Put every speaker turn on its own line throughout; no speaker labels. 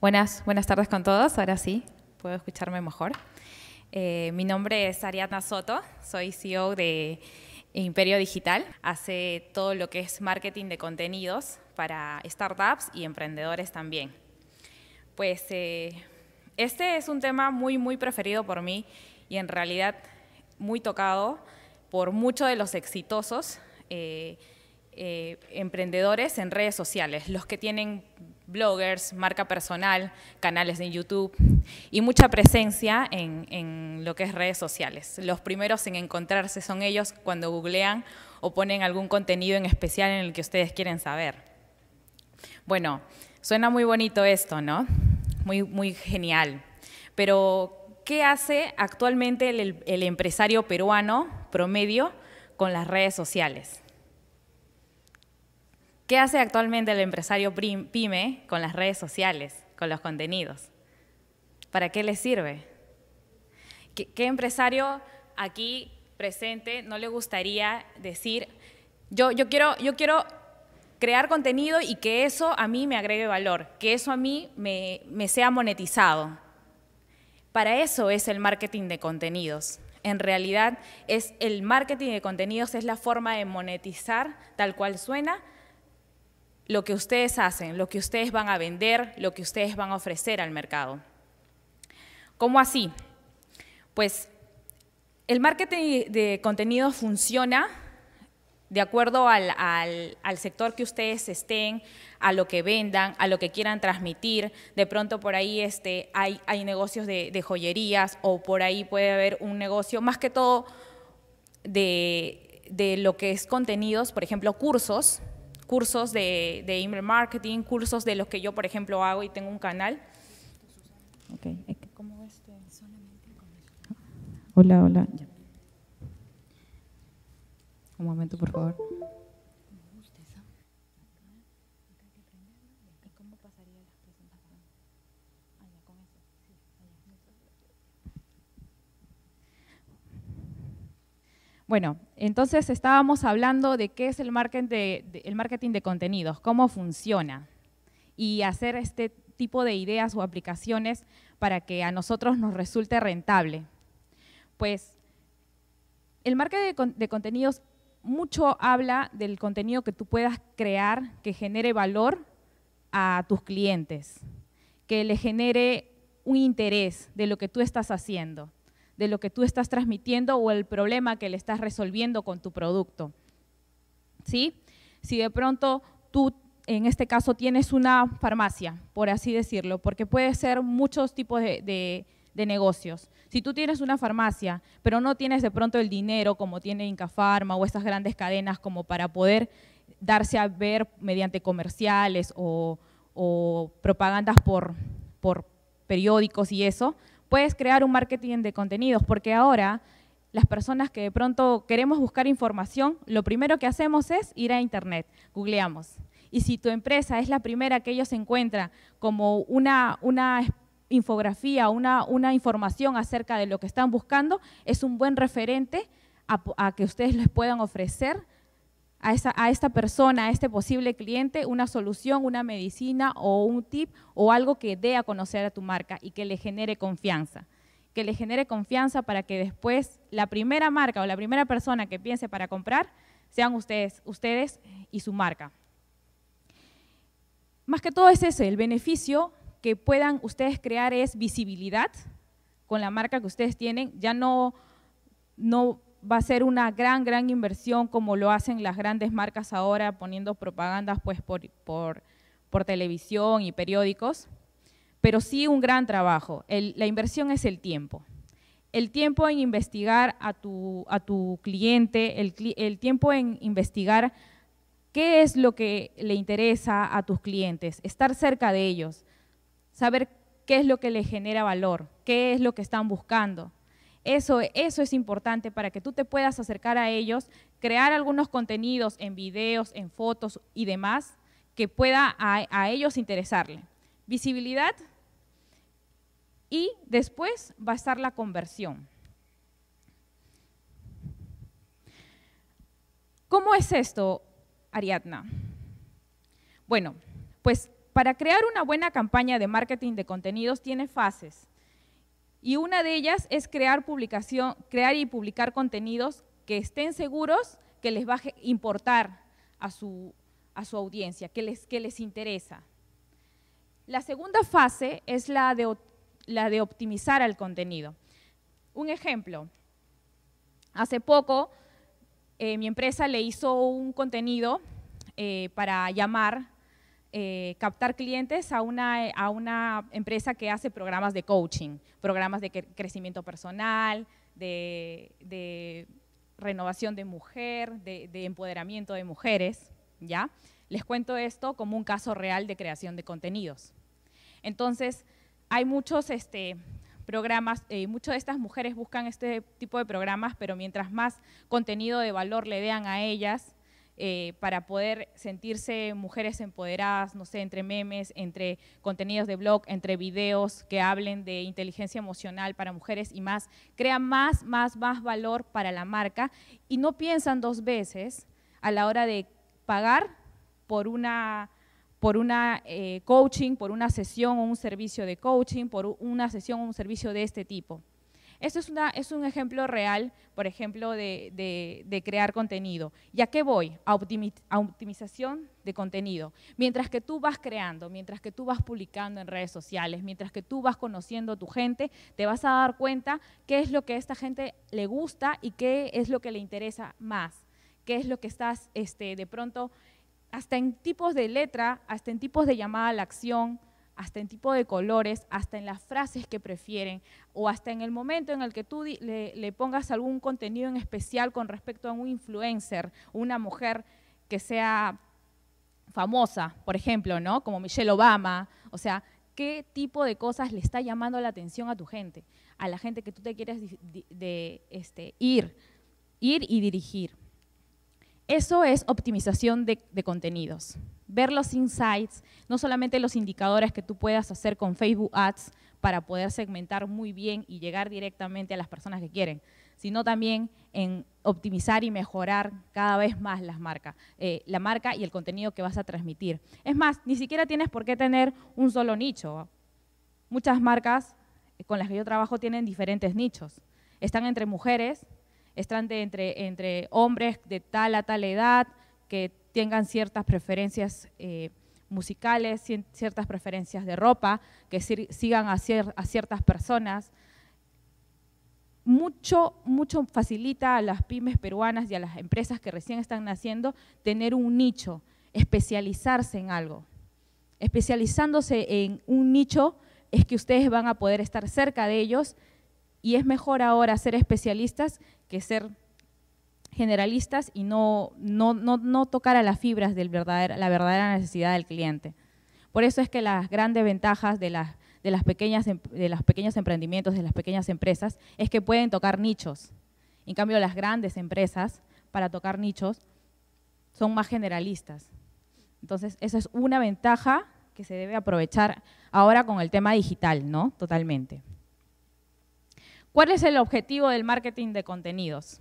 Buenas, buenas tardes con todos. Ahora sí, puedo escucharme mejor. Eh, mi nombre es Ariadna Soto, soy CEO de Imperio Digital. Hace todo lo que es marketing de contenidos para startups y emprendedores también. Pues eh, este es un tema muy, muy preferido por mí y en realidad muy tocado por muchos de los exitosos eh, emprendedores en redes sociales, los que tienen bloggers, marca personal, canales de YouTube y mucha presencia en, lo que es redes sociales. Los primeros en encontrarse son ellos cuando googlean o ponen algún contenido en especial en el que ustedes quieren saber. Bueno, suena muy bonito esto, ¿no? Muy, muy genial. Pero, ¿qué hace actualmente el empresario peruano promedio con las redes sociales? ¿Qué hace actualmente el empresario pyme con las redes sociales, con los contenidos? ¿Para qué le sirve? ¿Qué, empresario aquí presente no le gustaría decir, yo, yo, quiero, yo quiero crear contenido y que eso a mí me agregue valor, que eso a mí me, me sea monetizado? Para eso es el marketing de contenidos. En realidad, es el marketing de contenidos es la forma de monetizar, tal cual suena, lo que ustedes hacen, lo que ustedes van a vender, lo que ustedes van a ofrecer al mercado. ¿Cómo así? Pues el marketing de contenidos funciona de acuerdo al, sector que ustedes estén, a lo que vendan, a lo que quieran transmitir. De pronto por ahí este, hay, negocios de, joyerías o por ahí puede haber un negocio, más que todo de lo que es contenidos, por ejemplo, cursos, cursos de, de email marketing, cursos de los que yo, por ejemplo, hago y tengo un canal. Hola, hola. Un momento, por favor. Bueno, entonces estábamos hablando de qué es el marketing de, el marketing de contenidos, cómo funciona y hacer este tipo de ideas o aplicaciones para que a nosotros nos resulte rentable. Pues el marketing de, contenidos mucho habla del contenido que tú puedas crear que genere valor a tus clientes, que le genere un interés de lo que tú estás haciendo de lo que tú estás transmitiendo o el problema que le estás resolviendo con tu producto. Si de pronto tú, en este caso, tienes una farmacia, por así decirlo, porque puede ser muchos tipos de, negocios. Si tú tienes una farmacia, pero no tienes de pronto el dinero como tiene Incafarma o esas grandes cadenas como para poder darse a ver mediante comerciales o, propagandas por periódicos y eso, puedes crear un marketing de contenidos, porque ahora las personas que de pronto queremos buscar información, lo primero que hacemos es ir a Internet, googleamos. Y si tu empresa es la primera que ellos encuentran como una, una infografía, una, información acerca de lo que están buscando, es un buen referente a que ustedes les puedan ofrecer a, esta persona, a este posible cliente, una solución, una medicina o un tip o algo que dé a conocer a tu marca y que le genere confianza. Que le genere confianza para que después la primera marca o la primera persona que piense para comprar sean ustedes, ustedes y su marca. Más que todo es ese, el beneficio que puedan ustedes crear es visibilidad con la marca que ustedes tienen, ya no, no va a ser una gran, gran inversión como lo hacen las grandes marcas ahora poniendo propagandas pues, por, televisión y periódicos, pero sí un gran trabajo. la inversión es el tiempo. El tiempo en investigar a tu, cliente, el, el tiempo en investigar qué es lo que le interesa a tus clientes, estar cerca de ellos, saber qué es lo que les genera valor, qué es lo que están buscando eso, es importante para que tú te puedas acercar a ellos, crear algunos contenidos en videos, en fotos y demás que pueda a ellos interesarle. Visibilidad y después va a estar la conversión. ¿Cómo es esto, Ariadna? Bueno, pues para crear una buena campaña de marketing de contenidos tiene fases. Y una de ellas es crear, publicación, crear y publicar contenidos que estén seguros que les va a importar a su, audiencia, que les, interesa. La segunda fase es la de, la de optimizar el contenido. Un ejemplo, hace poco eh, mi empresa le hizo un contenido eh, para llamar eh, captar clientes a una, empresa que hace programas de coaching, programas de crecimiento personal, de, renovación de mujer, de, empoderamiento de mujeres, ¿ya? Les cuento esto como un caso real de creación de contenidos. Entonces, hay muchos este, programas, eh, muchas de estas mujeres buscan este tipo de programas, pero mientras más contenido de valor le vean a ellas, eh, para poder sentirse mujeres empoderadas, no sé, entre memes, entre contenidos de blog, entre videos que hablen de inteligencia emocional para mujeres y más, crea más, más, más valor para la marca y no piensan dos veces a la hora de pagar por una eh, coaching, por una sesión o un servicio de coaching, por una sesión o un servicio de este tipo. Esto es, una, un ejemplo real, por ejemplo, de, crear contenido. ¿Y a qué voy? A, optimización de contenido. Mientras que tú vas creando, mientras que tú vas publicando en redes sociales, mientras que tú vas conociendo a tu gente, te vas a dar cuenta qué es lo que a esta gente le gusta y qué es lo que le interesa más, qué es lo que estás este, de pronto, hasta en tipos de letra, hasta en tipos de llamada a la acción, hasta en tipo de colores, hasta en las frases que prefieren, o hasta en el momento en el que tú le, pongas algún contenido en especial con respecto a un influencer, una mujer que sea famosa, por ejemplo, ¿no? Como Michelle Obama, o sea, ¿qué tipo de cosas le está llamando la atención a tu gente, a la gente que tú te quieres este, ir, ir y dirigir? Eso es optimización de, contenidos. Ver los insights, no solamente los indicadores que tú puedas hacer con Facebook Ads para poder segmentar muy bien y llegar directamente a las personas que quieren, sino también en optimizar y mejorar cada vez más las marcas, eh, la marca y el contenido que vas a transmitir. Es más, ni siquiera tienes por qué tener un solo nicho. Muchas marcas eh, con las que yo trabajo tienen diferentes nichos. Están entre mujeres, están entre, entre hombres de tal a tal edad, que tengan ciertas preferencias eh, musicales, ciertas preferencias de ropa, que sigan a, a ciertas personas. Mucho, mucho facilita a las pymes peruanas y a las empresas que recién están naciendo tener un nicho, especializarse en algo. Especializándose en un nicho es que ustedes van a poder estar cerca de ellos y es mejor ahora ser especialistas que ser generalistas y no, no, tocar a las fibras de verdadera, la verdadera necesidad del cliente. Por eso es que las grandes ventajas de de las pequeñas, em, de los pequeños emprendimientos, de las pequeñas empresas, es que pueden tocar nichos. En cambio, las grandes empresas, para tocar nichos, son más generalistas. Entonces, esa es una ventaja que se debe aprovechar ahora con el tema digital, ¿no? Totalmente. ¿Cuál es el objetivo del marketing de contenidos?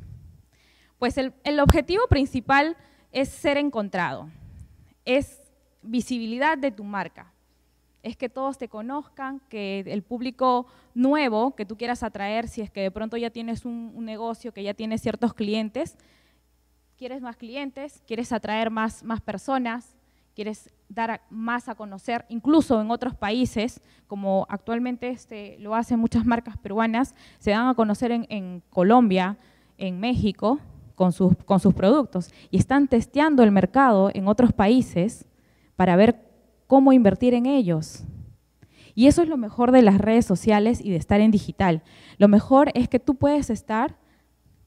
Pues el, objetivo principal es ser encontrado, es visibilidad de tu marca, es que todos te conozcan, que el público nuevo que tú quieras atraer, si es que de pronto ya tienes un, negocio, que ya tienes ciertos clientes, quieres más clientes, quieres atraer más, más personas, quieres dar más a conocer, incluso en otros países, como actualmente este, lo hacen muchas marcas peruanas, se dan a conocer en, Colombia, en México, con sus productos, y están testeando el mercado en otros países para ver cómo invertir en ellos. Y eso es lo mejor de las redes sociales y de estar en digital. Lo mejor es que tú puedes estar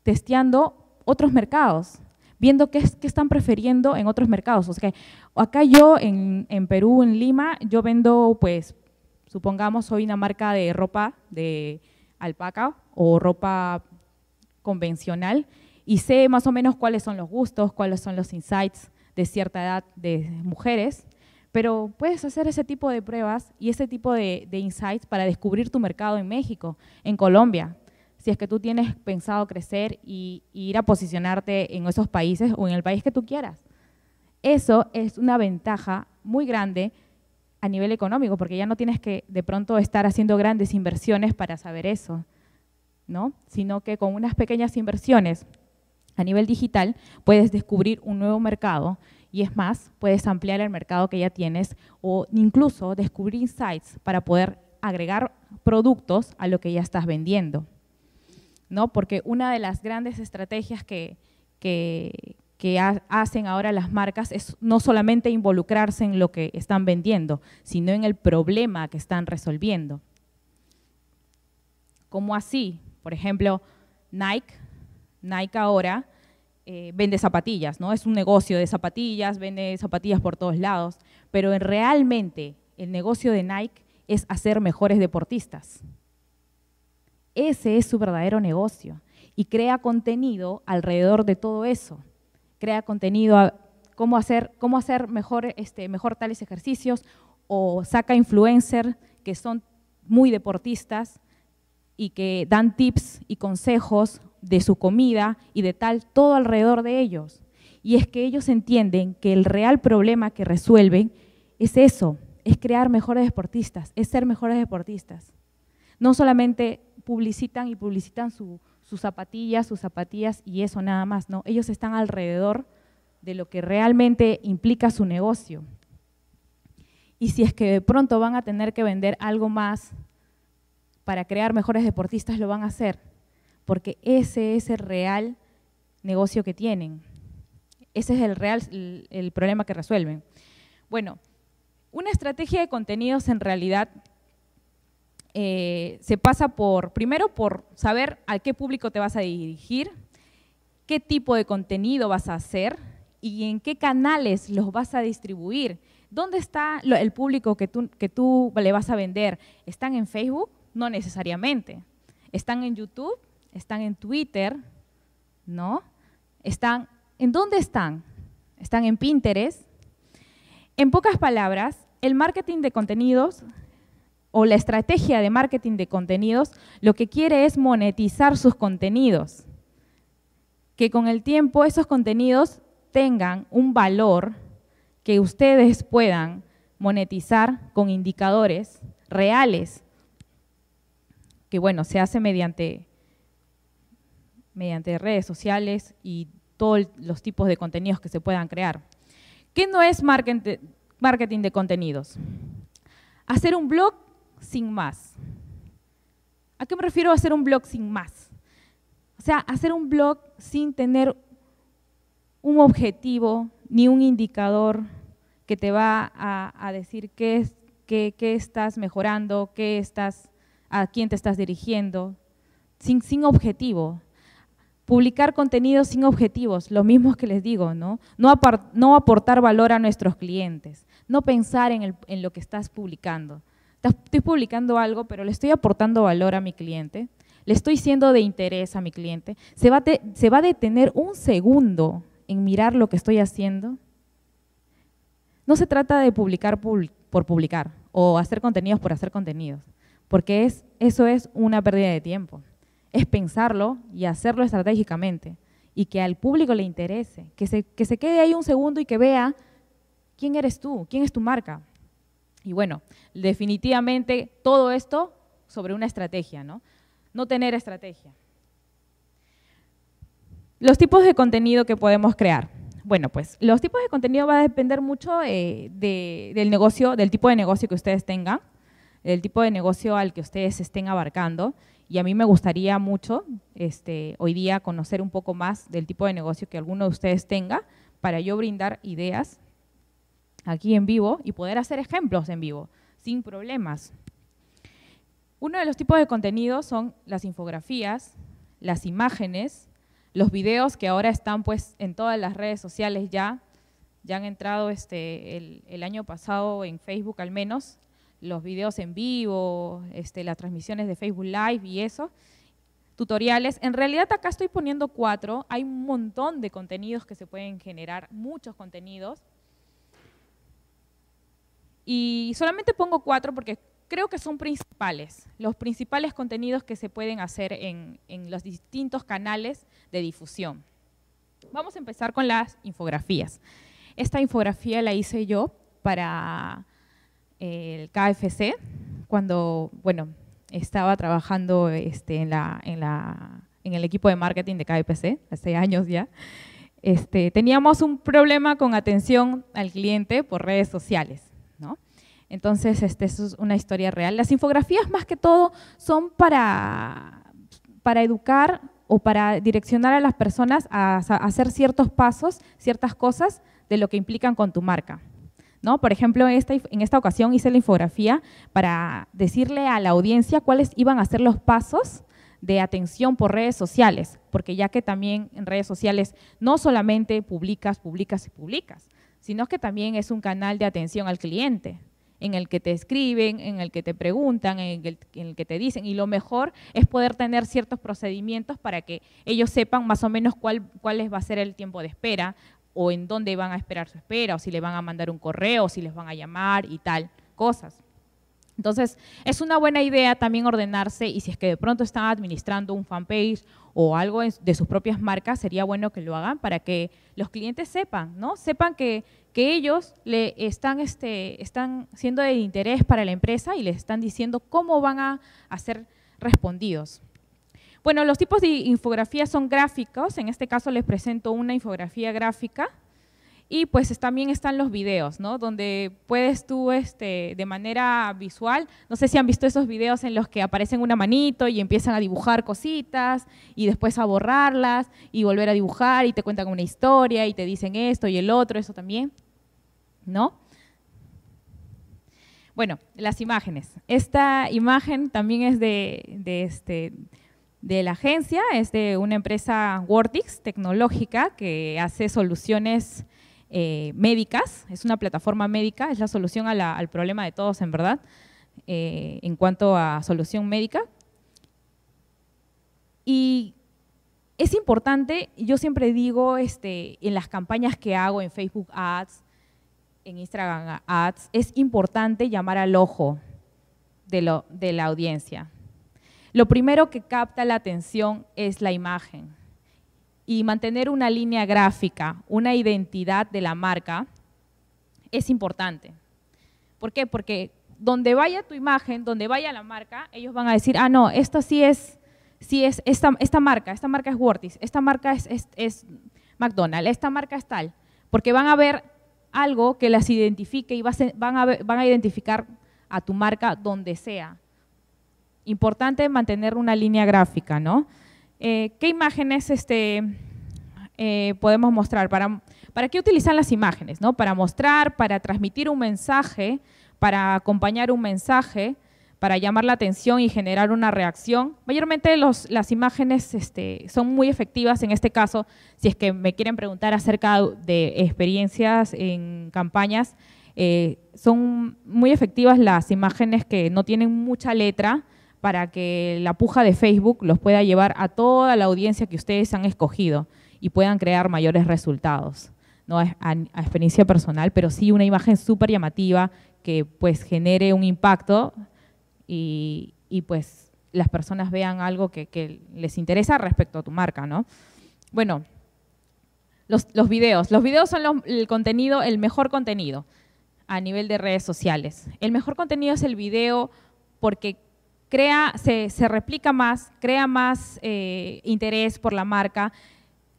testeando otros mercados viendo qué, es, qué están prefiriendo en otros mercados. O sea, acá yo en, Perú, en Lima, yo vendo, pues, supongamos, soy una marca de ropa de alpaca o ropa convencional y sé más o menos cuáles son los gustos, cuáles son los insights de cierta edad de mujeres, pero puedes hacer ese tipo de pruebas y ese tipo de, insights para descubrir tu mercado en México, en Colombia, si es que tú tienes pensado crecer y, ir a posicionarte en esos países o en el país que tú quieras. Eso es una ventaja muy grande a nivel económico, porque ya no tienes que de pronto estar haciendo grandes inversiones para saber eso, ¿no? Sino que con unas pequeñas inversiones a nivel digital puedes descubrir un nuevo mercado y es más, puedes ampliar el mercado que ya tienes o incluso descubrir insights para poder agregar productos a lo que ya estás vendiendo. ¿no? Porque una de las grandes estrategias que, que, hacen ahora las marcas es no solamente involucrarse en lo que están vendiendo, sino en el problema que están resolviendo. ¿Cómo así? Por ejemplo, Nike, Nike ahora eh, vende zapatillas, ¿no? Es un negocio de zapatillas, vende zapatillas por todos lados, pero realmente el negocio de Nike es hacer mejores deportistas. Ese es su verdadero negocio y crea contenido alrededor de todo eso. Crea contenido a cómo hacer, cómo hacer mejor, este, mejor tales ejercicios o saca influencers que son muy deportistas y que dan tips y consejos de su comida y de tal, todo alrededor de ellos. Y es que ellos entienden que el real problema que resuelven es eso, es crear mejores deportistas, es ser mejores deportistas. No solamente publicitan y publicitan sus zapatillas, sus zapatillas y eso nada más, ¿no? Ellos están alrededor de lo que realmente implica su negocio. Y si es que de pronto van a tener que vender algo más para crear mejores deportistas, lo van a hacer, porque ese es el real negocio que tienen. Ese es el real el problema que resuelven. Bueno, una estrategia de contenidos en realidad eh, se pasa por, primero, por saber a qué público te vas a dirigir, qué tipo de contenido vas a hacer y en qué canales los vas a distribuir. ¿Dónde está el público que tú, le vas a vender? ¿Están en Facebook? No necesariamente. ¿Están en YouTube? ¿Están en Twitter? ¿No? ¿Están? ¿En dónde están? ¿Están en Pinterest? En pocas palabras, el marketing de contenidos o la estrategia de marketing de contenidos lo que quiere es monetizar sus contenidos. Que con el tiempo esos contenidos tengan un valor que ustedes puedan monetizar con indicadores reales, que bueno, se hace mediante, mediante redes sociales y todos los tipos de contenidos que se puedan crear. ¿Qué no es marketing de contenidos? Hacer un blog sin más. ¿A qué me refiero a hacer un blog sin más? O sea, hacer un blog sin tener un objetivo ni un indicador que te va a, decir qué, estás mejorando, qué estás, a quién te estás dirigiendo, sin, objetivo. Publicar contenido sin objetivos, lo mismo que les digo, ¿no? No, aportar valor a nuestros clientes, no pensar en lo que estás publicando estoy publicando algo, pero le estoy aportando valor a mi cliente, le estoy siendo de interés a mi cliente, se va, se va a detener un segundo en mirar lo que estoy haciendo. No se trata de publicar por publicar o hacer contenidos por hacer contenidos, porque es, eso es una pérdida de tiempo. Es pensarlo y hacerlo estratégicamente y que al público le interese, que se, que se quede ahí un segundo y que vea quién eres tú, quién es tu marca. Y bueno, definitivamente todo esto sobre una estrategia, ¿no? No tener estrategia. Los tipos de contenido que podemos crear. Bueno, pues los tipos de contenido va a depender mucho eh, del negocio, del tipo de negocio que ustedes tengan, del tipo de negocio al que ustedes estén abarcando. Y a mí me gustaría mucho este, hoy día conocer un poco más del tipo de negocio que alguno de ustedes tenga para yo brindar ideas aquí en vivo y poder hacer ejemplos en vivo, sin problemas. Uno de los tipos de contenidos son las infografías, las imágenes, los videos que ahora están pues en todas las redes sociales ya, ya han entrado este, el, año pasado en Facebook al menos, los videos en vivo, este, las transmisiones de Facebook Live y eso, tutoriales. En realidad acá estoy poniendo cuatro, hay un montón de contenidos que se pueden generar, muchos contenidos, y solamente pongo cuatro porque creo que son principales, los principales contenidos que se pueden hacer en, los distintos canales de difusión. Vamos a empezar con las infografías. Esta infografía la hice yo para eh, el KFC, cuando, bueno, estaba trabajando este, en, el equipo de marketing de KFC, hace años ya. Este, teníamos un problema con atención al cliente por redes sociales. Entonces, este, es una historia real. Las infografías más que todo son para, educar o para direccionar a las personas a, hacer ciertos pasos, ciertas cosas de lo que implican con tu marca. ¿No? Por ejemplo, en esta ocasión hice la infografía para decirle a la audiencia cuáles iban a ser los pasos de atención por redes sociales, porque ya que también en redes sociales no solamente publicas, publicas y publicas, sino que también es un canal de atención al cliente, en el que te escriben, en el que te preguntan, en el, que te dicen. Y lo mejor es poder tener ciertos procedimientos para que ellos sepan más o menos cuál, cuál va a ser el tiempo de espera o en dónde van a esperar su espera, o si le van a mandar un correo, o si les van a llamar y tal, cosas. Entonces, es una buena idea también ordenarse y si es que de pronto están administrando un fanpage o algo de sus propias marcas, sería bueno que lo hagan para que los clientes sepan, ¿no? Sepan que, ellos le están, este, están siendo de interés para la empresa y les están diciendo cómo van a, ser respondidos. Bueno, los tipos de infografías son gráficos. En este caso les presento una infografía gráfica y pues también están los videos, ¿no? Donde puedes tú, este, de manera visual, no sé si han visto esos videos en los que aparecen una manito y empiezan a dibujar cositas y después a borrarlas y volver a dibujar y te cuentan una historia y te dicen esto y el otro, eso también, ¿no? Bueno, las imágenes. Esta imagen también es de, este, de la agencia, es de una empresa Wordix tecnológica que hace soluciones eh, médicas, es una plataforma médica, es la solución al problema de todos en verdad, eh, en cuanto a solución médica. Y es importante, yo siempre digo este, en las campañas que hago en Facebook Ads, en Instagram Ads, es importante llamar al ojo de, de la audiencia. Lo primero que capta la atención es la imagen y mantener una línea gráfica, una identidad de la marca, es importante. ¿Por qué? Porque donde vaya tu imagen, donde vaya la marca, ellos van a decir, ah, no, esta sí es, sí es esta, marca, esta marca es Wortis, esta marca es, McDonald's, esta marca es tal, porque van a ver algo que las identifique y van a, van a identificar a tu marca donde sea. Importante mantener una línea gráfica, ¿no? Eh, ¿Qué imágenes este, eh, podemos mostrar? Para, qué utilizan las imágenes? Para mostrar, para transmitir un mensaje, para acompañar un mensaje, para llamar la atención y generar una reacción. Mayormente las imágenes este, son muy efectivas en este caso, si es que me quieren preguntar acerca de experiencias en campañas, eh, son muy efectivas las imágenes que no tienen mucha letra, para que la puja de Facebook los pueda llevar a toda la audiencia que ustedes han escogido y puedan crear mayores resultados. No a, experiencia personal, pero sí una imagen súper llamativa que pues genere un impacto y, pues las personas vean algo que, les interesa respecto a tu marca, ¿no? Bueno, los, videos. Los videos son el contenido, el mejor contenido a nivel de redes sociales. El mejor contenido es el video porque crea, se, replica más, crea más eh, interés por la marca,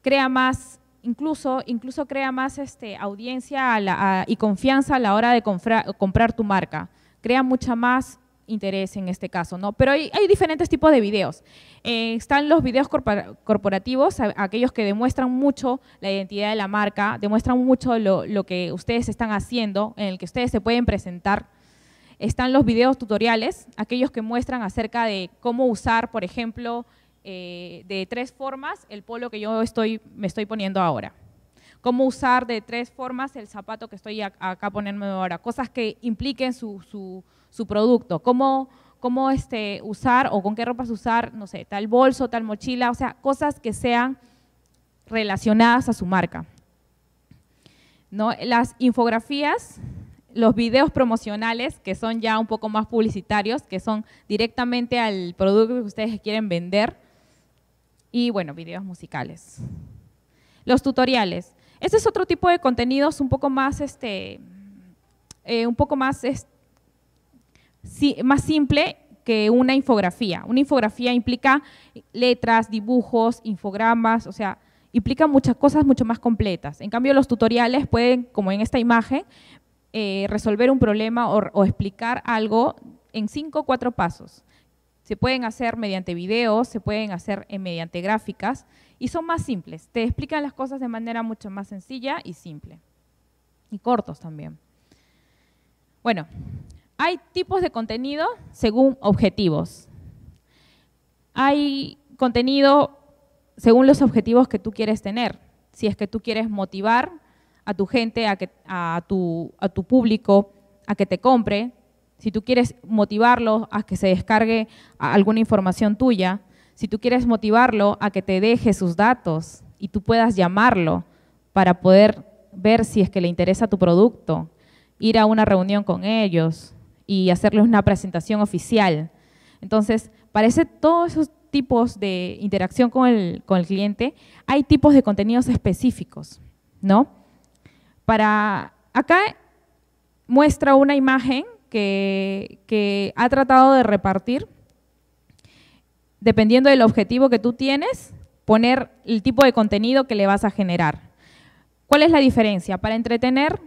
crea más, incluso, incluso crea más este, audiencia y confianza a la hora de comprar tu marca. Crea mucha más interés en este caso, ¿no? Pero hay, diferentes tipos de videos. Eh, están los videos corporativos, aquellos que demuestran mucho la identidad de la marca, demuestran mucho lo, lo, que ustedes están haciendo, en el que ustedes se pueden presentar están los videos tutoriales, aquellos que muestran acerca de cómo usar, por ejemplo, eh, de tres formas el polo que yo estoy, me estoy poniendo ahora. Cómo usar de tres formas el zapato que estoy acá poniéndome ahora. Cosas que impliquen su, producto. Cómo, cómo este, usar o con qué ropas usar, no sé, tal bolso, tal mochila, o sea, cosas que sean relacionadas a su marca. ¿No? Las infografías los videos promocionales, que son ya un poco más publicitarios, que son directamente al producto que ustedes quieren vender. Y bueno, videos musicales. Los tutoriales. Este es otro tipo de contenidos un poco más, este, eh, un poco más, más simple que una infografía. Una infografía implica letras, dibujos, infogramas, o sea, implica muchas cosas mucho más completas. En cambio, los tutoriales pueden, como en esta imagen, eh, resolver un problema o, explicar algo en cinco o cuatro pasos. Se pueden hacer mediante videos, se pueden hacer eh, mediante gráficas y son más simples. Te explican las cosas de manera mucho más sencilla y simple. Y cortos también. Bueno, hay tipos de contenido según objetivos. Hay contenido según los objetivos que tú quieres tener. Si es que tú quieres motivar, a tu gente, a, tu, público, a que te compre, si tú quieres motivarlo a que se descargue alguna información tuya, si tú quieres motivarlo a que te deje sus datos y tú puedas llamarlo para poder ver si es que le interesa tu producto, ir a una reunión con ellos y hacerles una presentación oficial. Entonces, parece todos esos tipos de interacción con el cliente, hay tipos de contenidos específicos, ¿no? Para acá muestra una imagen que, ha tratado de repartir, dependiendo del objetivo que tú tienes, poner el tipo de contenido que le vas a generar. ¿Cuál es la diferencia? Para entretener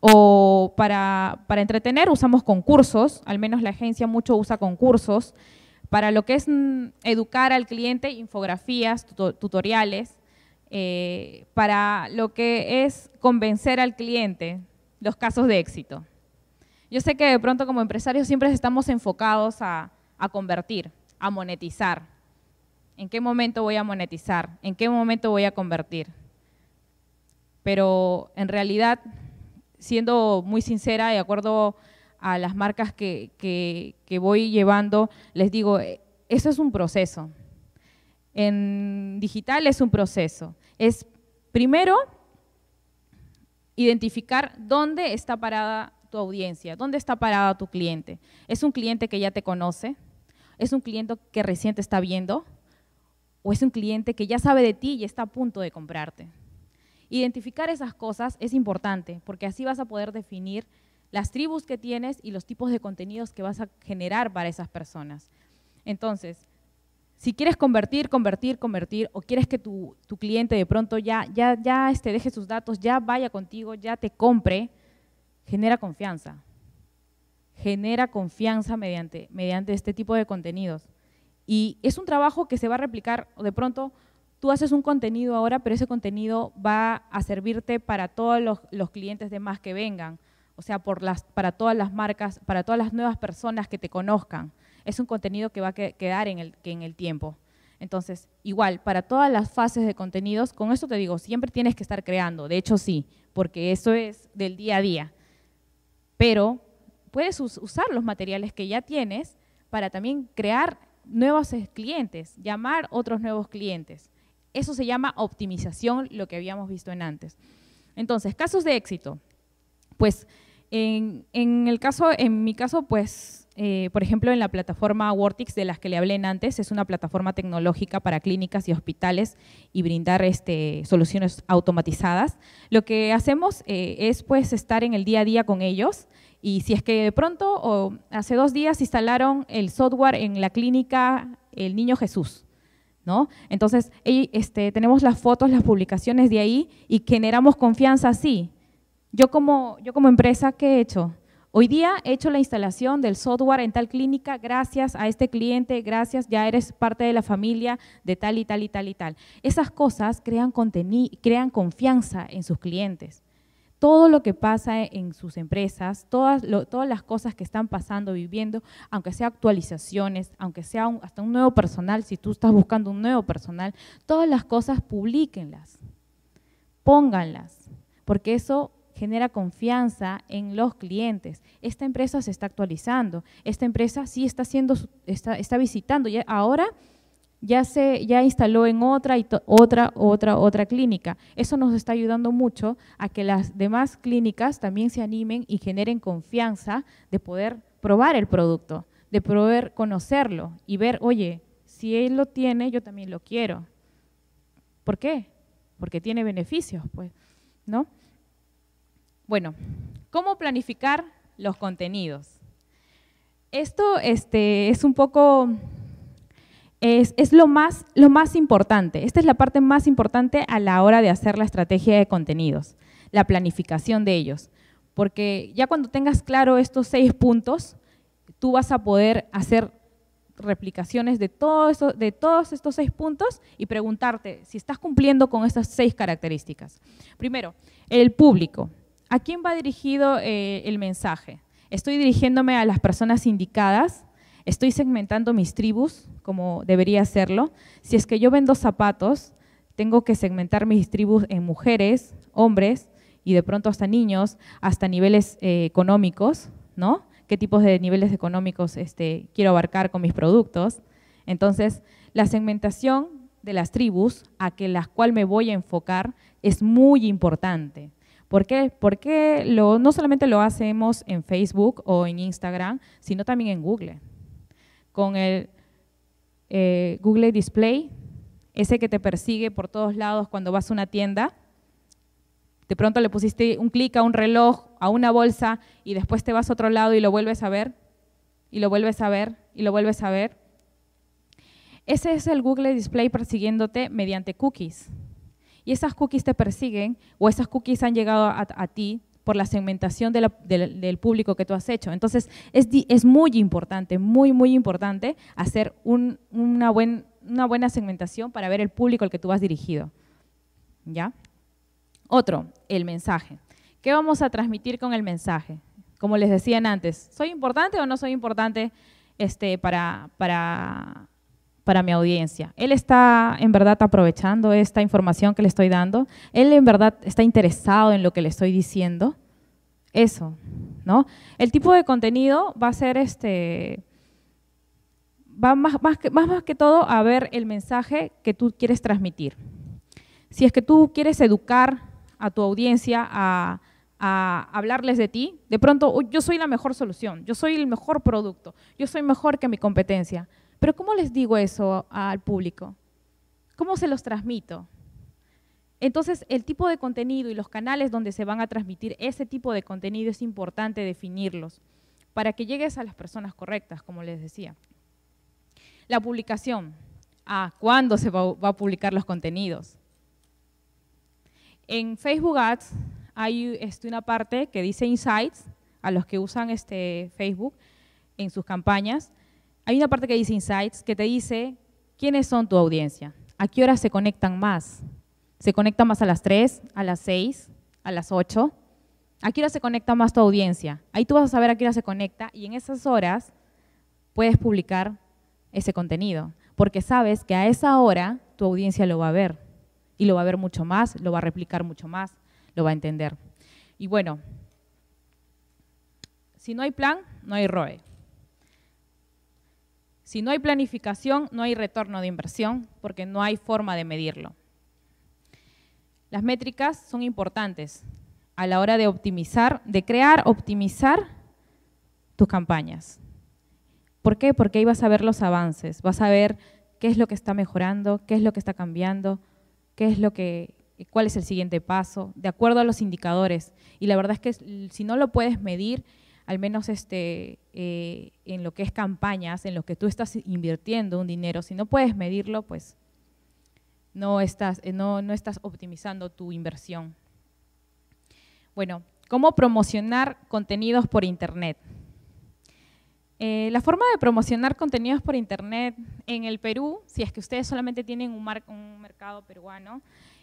o para, entretener usamos concursos, al menos la agencia mucho usa concursos. Para lo que es mm, educar al cliente, infografías, tutoriales. Eh, para lo que es convencer al cliente los casos de éxito. Yo sé que de pronto como empresarios siempre estamos enfocados a, convertir, a monetizar. ¿En qué momento voy a monetizar? ¿En qué momento voy a convertir? Pero en realidad, siendo muy sincera, y de acuerdo a las marcas que voy llevando, les digo, eh, eso es un proceso. En digital es un proceso es primero identificar dónde está parada tu audiencia, dónde está parada tu cliente. ¿Es un cliente que ya te conoce? ¿Es un cliente que recién te está viendo? ¿O es un cliente que ya sabe de ti y está a punto de comprarte? Identificar esas cosas es importante porque así vas a poder definir las tribus que tienes y los tipos de contenidos que vas a generar para esas personas. Entonces, si quieres convertir, convertir, convertir, o quieres que tu, cliente de pronto ya, ya, ya este, deje sus datos, ya vaya contigo, ya te compre, genera confianza. Genera confianza mediante, mediante este tipo de contenidos. Y es un trabajo que se va a replicar de pronto. Tú haces un contenido ahora, pero ese contenido va a servirte para todos los, los clientes demás que vengan, o sea, por las, para todas las marcas, para todas las nuevas personas que te conozcan es un contenido que va a quedar en el, que en el tiempo. Entonces, igual, para todas las fases de contenidos, con eso te digo, siempre tienes que estar creando, de hecho sí, porque eso es del día a día. Pero puedes usar los materiales que ya tienes para también crear nuevos clientes, llamar otros nuevos clientes. Eso se llama optimización, lo que habíamos visto en antes. Entonces, casos de éxito. Pues en, el caso, en mi caso, pues eh, por ejemplo, en la plataforma Wartix de las que le hablé antes, es una plataforma tecnológica para clínicas y hospitales y brindar este, soluciones automatizadas. Lo que hacemos eh, es pues, estar en el día a día con ellos y si es que de pronto, o hace dos días instalaron el software en la clínica El Niño Jesús, ¿No? Entonces, este, tenemos las fotos, las publicaciones de ahí y generamos confianza así. Yo como, yo como empresa, ¿qué he hecho? Hoy día he hecho la instalación del software en tal clínica gracias a este cliente, gracias, ya eres parte de la familia de tal y tal y tal y tal. Esas cosas crean, crean confianza en sus clientes todo lo que pasa en sus empresas, todas, todas las cosas que están pasando, viviendo, aunque sea actualizaciones, aunque sea hasta un nuevo personal, si tú estás buscando un nuevo personal, todas las cosas publiquenlas, pónganlas, porque eso genera confianza en los clientes. Esta empresa se está actualizando, esta empresa sí está, haciendo, está, está visitando, ya, ahora ya se ya instaló en otra y otra otra otra clínica. Eso nos está ayudando mucho a que las demás clínicas también se animen y generen confianza de poder probar el producto, de poder conocerlo y ver, oye, si él lo tiene, yo también lo quiero. ¿Por qué? Porque tiene beneficios, pues, ¿no? Bueno, ¿cómo planificar los contenidos? Esto este, es un poco, es, lo, más, lo más importante. Esta es la parte más importante a la hora de hacer la estrategia de contenidos, la planificación de ellos. Porque ya cuando tengas claro estos seis puntos, tú vas a poder hacer replicaciones de, todo de todos estos seis puntos y preguntarte si estás cumpliendo con estas seis características. Primero, el público. ¿A quién va dirigido eh, el mensaje? Estoy dirigiéndome a las personas indicadas, estoy segmentando mis tribus como debería hacerlo. Si es que yo vendo zapatos, tengo que segmentar mis tribus en mujeres, hombres y de pronto hasta niños, hasta niveles eh, económicos, ¿no? ¿Qué tipos de niveles económicos este, quiero abarcar con mis productos? Entonces, la segmentación de las tribus a las cual me voy a enfocar es muy importante. ¿Por qué? Porque no solamente lo hacemos en Facebook o en Instagram, sino también en Google. Con el eh, Google Display, ese que te persigue por todos lados cuando vas a una tienda, de pronto le pusiste un clic a un reloj, a una bolsa, y después te vas a otro lado y lo vuelves a ver, y lo vuelves a ver, y lo vuelves a ver. Ese es el Google Display persiguiéndote mediante cookies. Y esas cookies te persiguen o esas cookies han llegado a, ti por la segmentación del público que tú has hecho. Entonces, es, muy importante, muy, muy importante hacer una, buena segmentación para ver el público al que tú has dirigido. ¿Ya? Otro, el mensaje. ¿Qué vamos a transmitir con el mensaje? Como les decían antes, ¿soy importante o no soy importante este, para, para, para mi audiencia. Él está en verdad aprovechando esta información que le estoy dando. Él en verdad está interesado en lo que le estoy diciendo. Eso, ¿no? El tipo de contenido va a ser este va más, más, que, todo a ver el mensaje que tú quieres transmitir. Si es que tú quieres educar a tu audiencia a, hablarles de ti, de pronto yo soy la mejor solución, yo soy el mejor producto, yo soy mejor que mi competencia. Pero ¿cómo les digo eso al público? ¿Cómo se los transmito? Entonces, el tipo de contenido y los canales donde se van a transmitir ese tipo de contenido es importante definirlos para que llegues a las personas correctas, como les decía. La publicación. a ah, ¿cuándo se va a publicar los contenidos? En Facebook Ads hay este, una parte que dice Insights, a los que usan este Facebook en sus campañas, hay una parte que dice Insights que te dice quiénes son tu audiencia, a qué horas se conectan más. ¿Se conectan más a las 3, a las 6, a las 8? ¿A qué hora se conecta más tu audiencia? Ahí tú vas a saber a qué hora se conecta y en esas horas puedes publicar ese contenido, porque sabes que a esa hora tu audiencia lo va a ver y lo va a ver mucho más, lo va a replicar mucho más, lo va a entender. Y bueno, si no hay plan, no hay ROE. Si no hay planificación, no hay retorno de inversión porque no hay forma de medirlo. Las métricas son importantes a la hora de optimizar, de crear, optimizar tus campañas. ¿Por qué? Porque ahí vas a ver los avances, vas a ver qué es lo que está mejorando, qué es lo que está cambiando, qué es lo que, cuál es el siguiente paso, de acuerdo a los indicadores. Y la verdad es que si no lo puedes medir, al menos este, eh, en lo que es campañas, en lo que tú estás invirtiendo un dinero, si no puedes medirlo, pues no estás, eh, no, estás optimizando tu inversión. Bueno, ¿cómo promocionar contenidos por Internet? Eh, la forma de promocionar contenidos por Internet en el Perú, si es que ustedes solamente tienen un, un mercado peruano,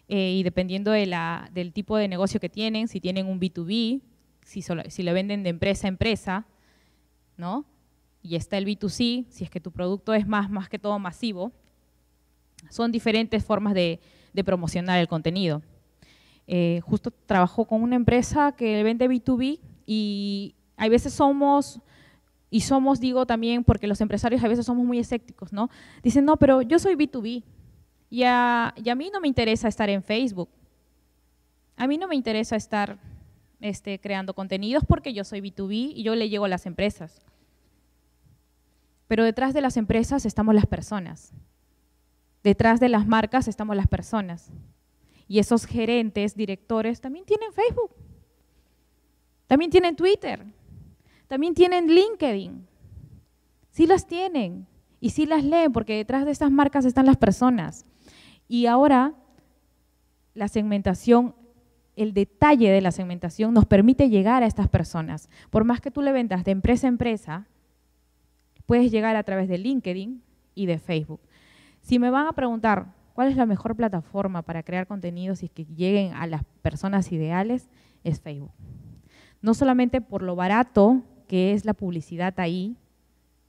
y dependiendo del tipo de negocio que tienen, si tienen un B2B, si, le venden de empresa a empresa, ¿no? Y está el B2C, si es que tu producto es más, más que todo masivo. Son diferentes formas de, promocionar el contenido. Eh, justo trabajo con una empresa que vende B2B y a veces somos, y somos, digo también, porque los empresarios a veces somos muy escépticos, ¿no? Dicen, no, pero yo soy B2B y a, y a mí no me interesa estar en Facebook. A mí no me interesa estar este, creando contenidos porque yo soy B2B y yo le llego a las empresas. Pero detrás de las empresas estamos las personas. Detrás de las marcas estamos las personas. Y esos gerentes, directores, también tienen Facebook. También tienen Twitter. También tienen LinkedIn. Sí las tienen. Y sí las leen, porque detrás de estas marcas están las personas. Y ahora la segmentación el detalle de la segmentación nos permite llegar a estas personas. Por más que tú le vendas de empresa a empresa, puedes llegar a través de LinkedIn y de Facebook. Si me van a preguntar cuál es la mejor plataforma para crear contenidos y que lleguen a las personas ideales, es Facebook. No solamente por lo barato que es la publicidad ahí,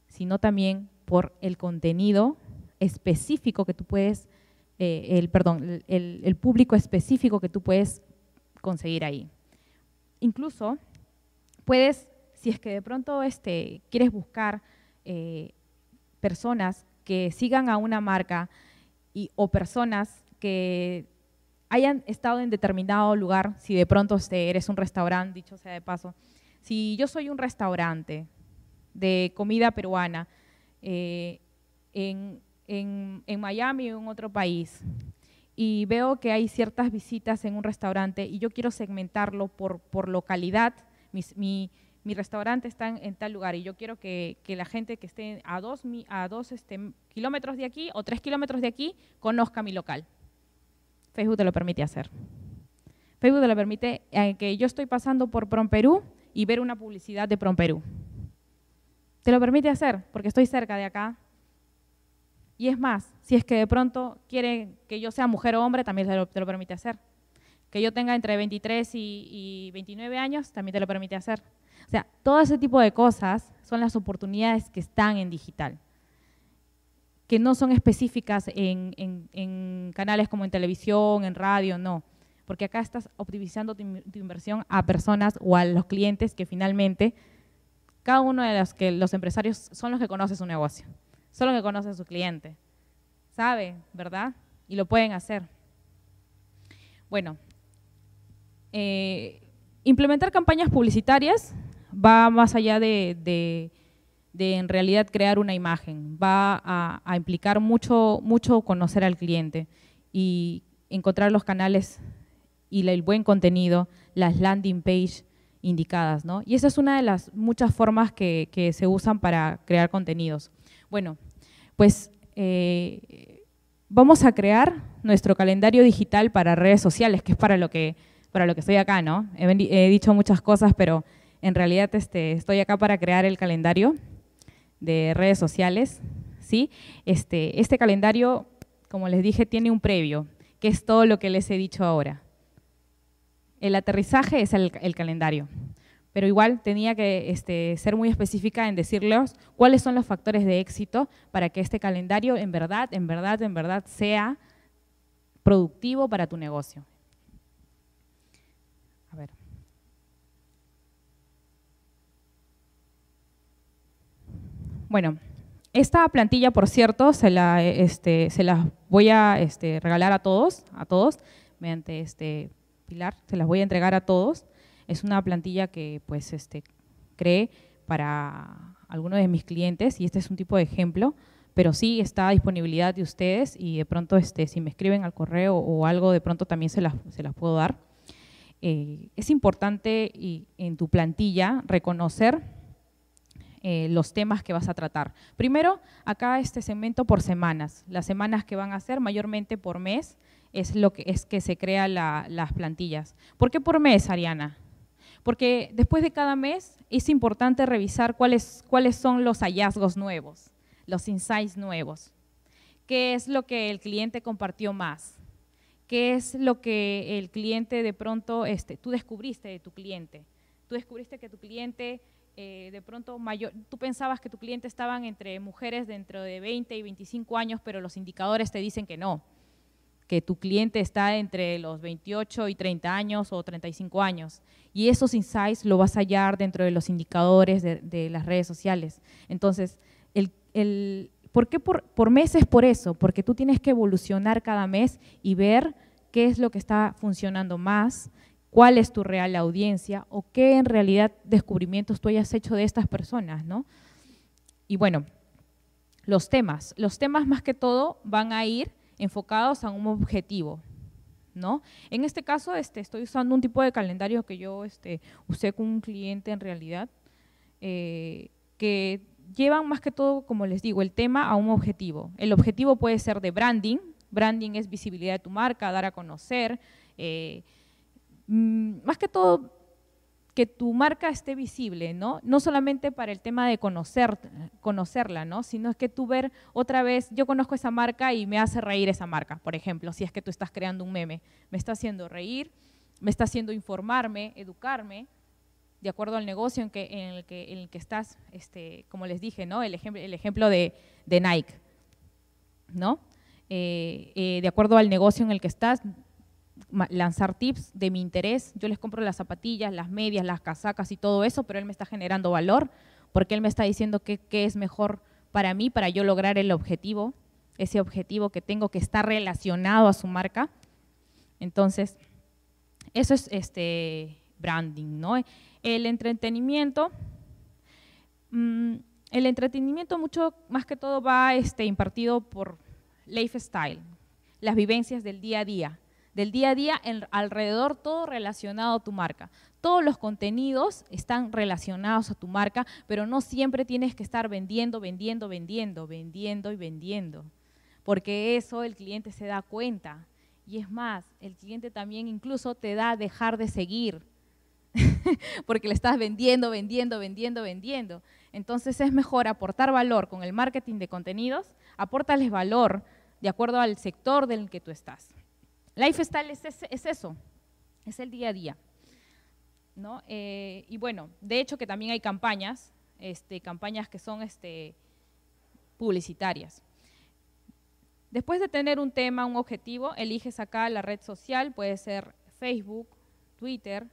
sino también por el contenido específico que tú puedes, eh, el, perdón, el, público específico que tú puedes conseguir ahí. Incluso puedes, si es que de pronto este, quieres buscar eh, personas que sigan a una marca o personas que hayan estado en determinado lugar, si de pronto este, eres un restaurante, dicho sea de paso, si yo soy un restaurante de comida peruana eh, en, en Miami o en otro país, y veo que hay ciertas visitas en un restaurante y yo quiero segmentarlo por, por localidad, mi, mi, restaurante está en, tal lugar y yo quiero que, que, la gente que esté a dos, a dos este, kilómetros de aquí o tres kilómetros de aquí conozca mi local. Facebook te lo permite hacer. Facebook te lo permite eh, que yo estoy pasando por Promperú y ver una publicidad de Promperú. Te lo permite hacer porque estoy cerca de acá, y es más, si es que de pronto quieren que yo sea mujer o hombre, también te lo, te permite hacer. Que yo tenga entre 23 y, 29 años, también te lo permite hacer. O sea, todo ese tipo de cosas son las oportunidades que están en digital, que no son específicas en, canales como en televisión, en radio, no. Porque acá estás optimizando tu, inversión a personas o a los clientes que finalmente, cada uno de los que los empresarios son los que conocen su negocio. Solo que conocen a su cliente. Sabe, ¿verdad? Y lo pueden hacer. Bueno, eh, implementar campañas publicitarias va más allá de, en realidad crear una imagen, va a, implicar mucho, mucho conocer al cliente y encontrar los canales y el buen contenido, las landing page indicadas. ¿no? Y esa es una de las muchas formas que se usan para crear contenidos. Bueno, pues eh, vamos a crear nuestro calendario digital para redes sociales, que es para lo que, para lo que estoy acá, ¿no? He, dicho muchas cosas, pero en realidad este, estoy acá para crear el calendario de redes sociales, ¿sí? Este, este calendario, como les dije, tiene un previo, que es todo lo que les he dicho ahora. El aterrizaje es el calendario pero igual tenía que este, ser muy específica en decirles cuáles son los factores de éxito para que este calendario en verdad, en verdad, en verdad sea productivo para tu negocio. A ver. Bueno, esta plantilla, por cierto, se la, este, se voy a este, regalar a todos, a todos, mediante este pilar, se las voy a entregar a todos. Es una plantilla que pues este, creé para algunos de mis clientes y este es un tipo de ejemplo, pero sí está a disponibilidad de ustedes y de pronto este, si me escriben al correo o algo, de pronto también se las, se las puedo dar. Eh, es importante en tu plantilla reconocer eh, los temas que vas a tratar. Primero, acá este segmento por semanas. Las semanas que van a ser mayormente por mes es lo que es que se crean las plantillas. ¿Por qué por mes, Ariana? porque después de cada mes es importante revisar cuáles, cuáles son los hallazgos nuevos, los insights nuevos, qué es lo que el cliente compartió más, qué es lo que el cliente de pronto, este, tú descubriste de tu cliente, tú descubriste que tu cliente eh, de pronto mayor, tú pensabas que tu cliente estaban entre mujeres dentro de 20 y 25 años, pero los indicadores te dicen que no que tu cliente está entre los 28 y 30 años o 35 años. Y esos insights lo vas a hallar dentro de los indicadores de, las redes sociales. Entonces, el, ¿por qué por, por meses por eso? Porque tú tienes que evolucionar cada mes y ver qué es lo que está funcionando más, cuál es tu real audiencia o qué en realidad descubrimientos tú hayas hecho de estas personas, ¿no? Y bueno, los temas. Los temas más que todo van a ir enfocados a un objetivo. ¿No? En este caso este, estoy usando un tipo de calendario que yo este, usé con un cliente en realidad, eh, que llevan más que todo, como les digo, el tema a un objetivo. El objetivo puede ser de branding, branding es visibilidad de tu marca, dar a conocer, eh, mm, más que todo que tu marca esté visible, ¿no? No solamente para el tema de conocer, conocerla, ¿no? Sino es que tú ver otra vez, yo conozco esa marca y me hace reír esa marca, por ejemplo, si es que tú estás creando un meme, me está haciendo reír, me está haciendo informarme, educarme, de acuerdo al negocio en, el, que, el que estás, este, como les dije, ¿no? El ejemplo, el ejemplo de, Nike, ¿no? Eh, eh, de acuerdo al negocio en el que estás, lanzar tips de mi interés. Yo les compro las zapatillas, las medias, las casacas y todo eso, pero él me está generando valor porque él me está diciendo qué es mejor para mí, para yo lograr el objetivo, ese objetivo que tengo que está relacionado a su marca. Entonces, eso es este branding, ¿no? El entretenimiento, mm, el entretenimiento mucho más que todo va este, impartido por lifestyle, las vivencias del día a día del día a día alrededor, todo relacionado a tu marca. Todos los contenidos están relacionados a tu marca, pero no siempre tienes que estar vendiendo, vendiendo, vendiendo, vendiendo y vendiendo, porque eso el cliente se da cuenta. Y es más, el cliente también incluso te da dejar de seguir, porque le estás vendiendo, vendiendo, vendiendo, vendiendo. Entonces es mejor aportar valor con el marketing de contenidos, apórtales valor de acuerdo al sector del que tú estás. Lifestyle es, es, eso, es el día a día. ¿no? Eh, y bueno, de hecho que también hay campañas, este, campañas que son este, publicitarias. Después de tener un tema, un objetivo, eliges acá la red social, puede ser Facebook, Twitter,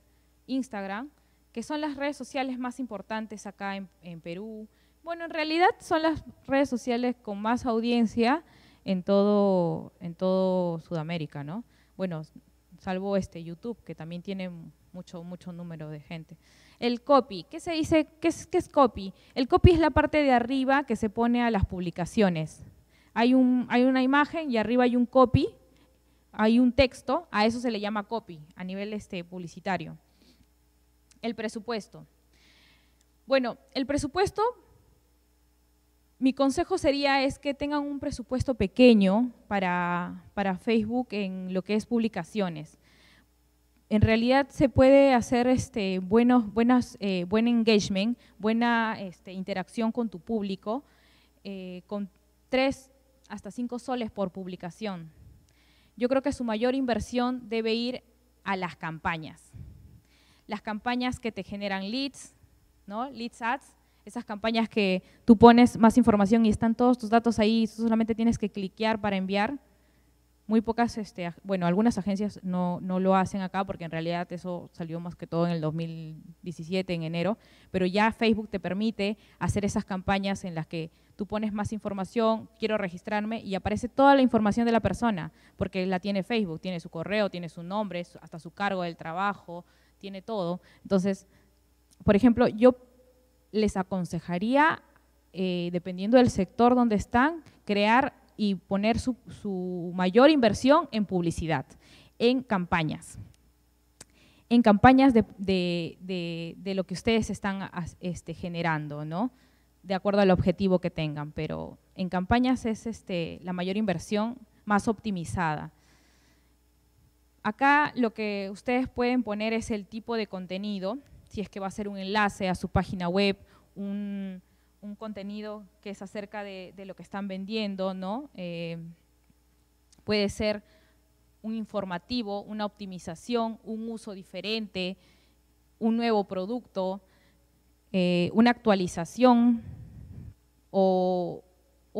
Instagram, que son las redes sociales más importantes acá en, Perú. Bueno, en realidad son las redes sociales con más audiencia en todo, en todo Sudamérica, ¿no? bueno, salvo este YouTube, que también tiene mucho, mucho número de gente. El copy, ¿qué se dice? ¿Qué es, qué es copy? El copy es la parte de arriba que se pone a las publicaciones. Hay, un, hay una imagen y arriba hay un copy, hay un texto, a eso se le llama copy a nivel este, publicitario. El presupuesto. Bueno, el presupuesto mi consejo sería es que tengan un presupuesto pequeño para, Facebook en lo que es publicaciones. En realidad se puede hacer este, eh, buen engagement, buena este, interacción con tu público, eh, con tres hasta cinco soles por publicación. Yo creo que su mayor inversión debe ir a las campañas. Las campañas que te generan leads, ¿no? Leads ads, esas campañas que tú pones más información y están todos tus datos ahí, solamente tienes que cliquear para enviar. Muy pocas, este, bueno, algunas agencias no, no lo hacen acá porque en realidad eso salió más que todo en el 2017, en enero, pero ya Facebook te permite hacer esas campañas en las que tú pones más información, quiero registrarme y aparece toda la información de la persona, porque la tiene Facebook, tiene su correo, tiene su nombre, hasta su cargo del trabajo, tiene todo. Entonces, por ejemplo, yo les aconsejaría, eh, dependiendo del sector donde están, crear y poner su, mayor inversión en publicidad, en campañas en campañas de, lo que ustedes están este, generando, ¿no? De acuerdo al objetivo que tengan, pero en campañas es este, la mayor inversión más optimizada. Acá lo que ustedes pueden poner es el tipo de contenido si es que va a ser un enlace a su página web, un, contenido que es acerca de, lo que están vendiendo, ¿no? Eh, puede ser un informativo, una optimización, un uso diferente, un nuevo producto, eh, una actualización o,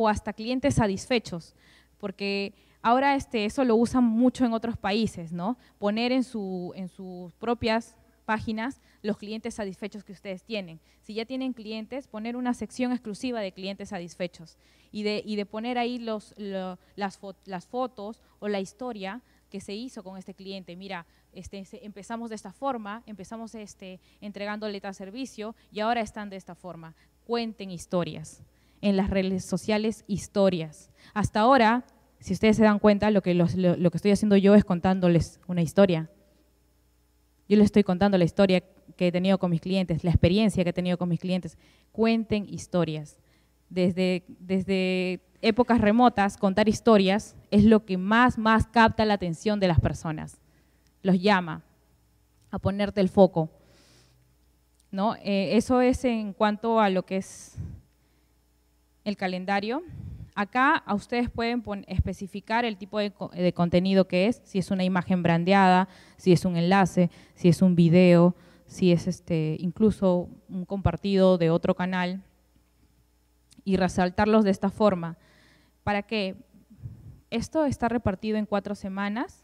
hasta clientes satisfechos, porque ahora este, eso lo usan mucho en otros países, ¿no? Poner en, su, en sus propias páginas los clientes satisfechos que ustedes tienen. Si ya tienen clientes, poner una sección exclusiva de clientes satisfechos y de, y de poner ahí los, las, fotos o la historia que se hizo con este cliente. Mira, este, empezamos de esta forma, empezamos este, entregándole tal servicio y ahora están de esta forma. Cuenten historias. En las redes sociales, historias. Hasta ahora, si ustedes se dan cuenta, lo que, lo, lo que estoy haciendo yo es contándoles una historia yo les estoy contando la historia que he tenido con mis clientes, la experiencia que he tenido con mis clientes. Cuenten historias. Desde, épocas remotas, contar historias es lo que más, más capta la atención de las personas. Los llama a ponerte el foco. Eh, eso es en cuanto a lo que es el calendario. Acá a ustedes pueden especificar el tipo de, contenido que es, si es una imagen brandeada, si es un enlace, si es un video, si es este, incluso un compartido de otro canal y resaltarlos de esta forma. ¿Para qué? Esto está repartido en cuatro semanas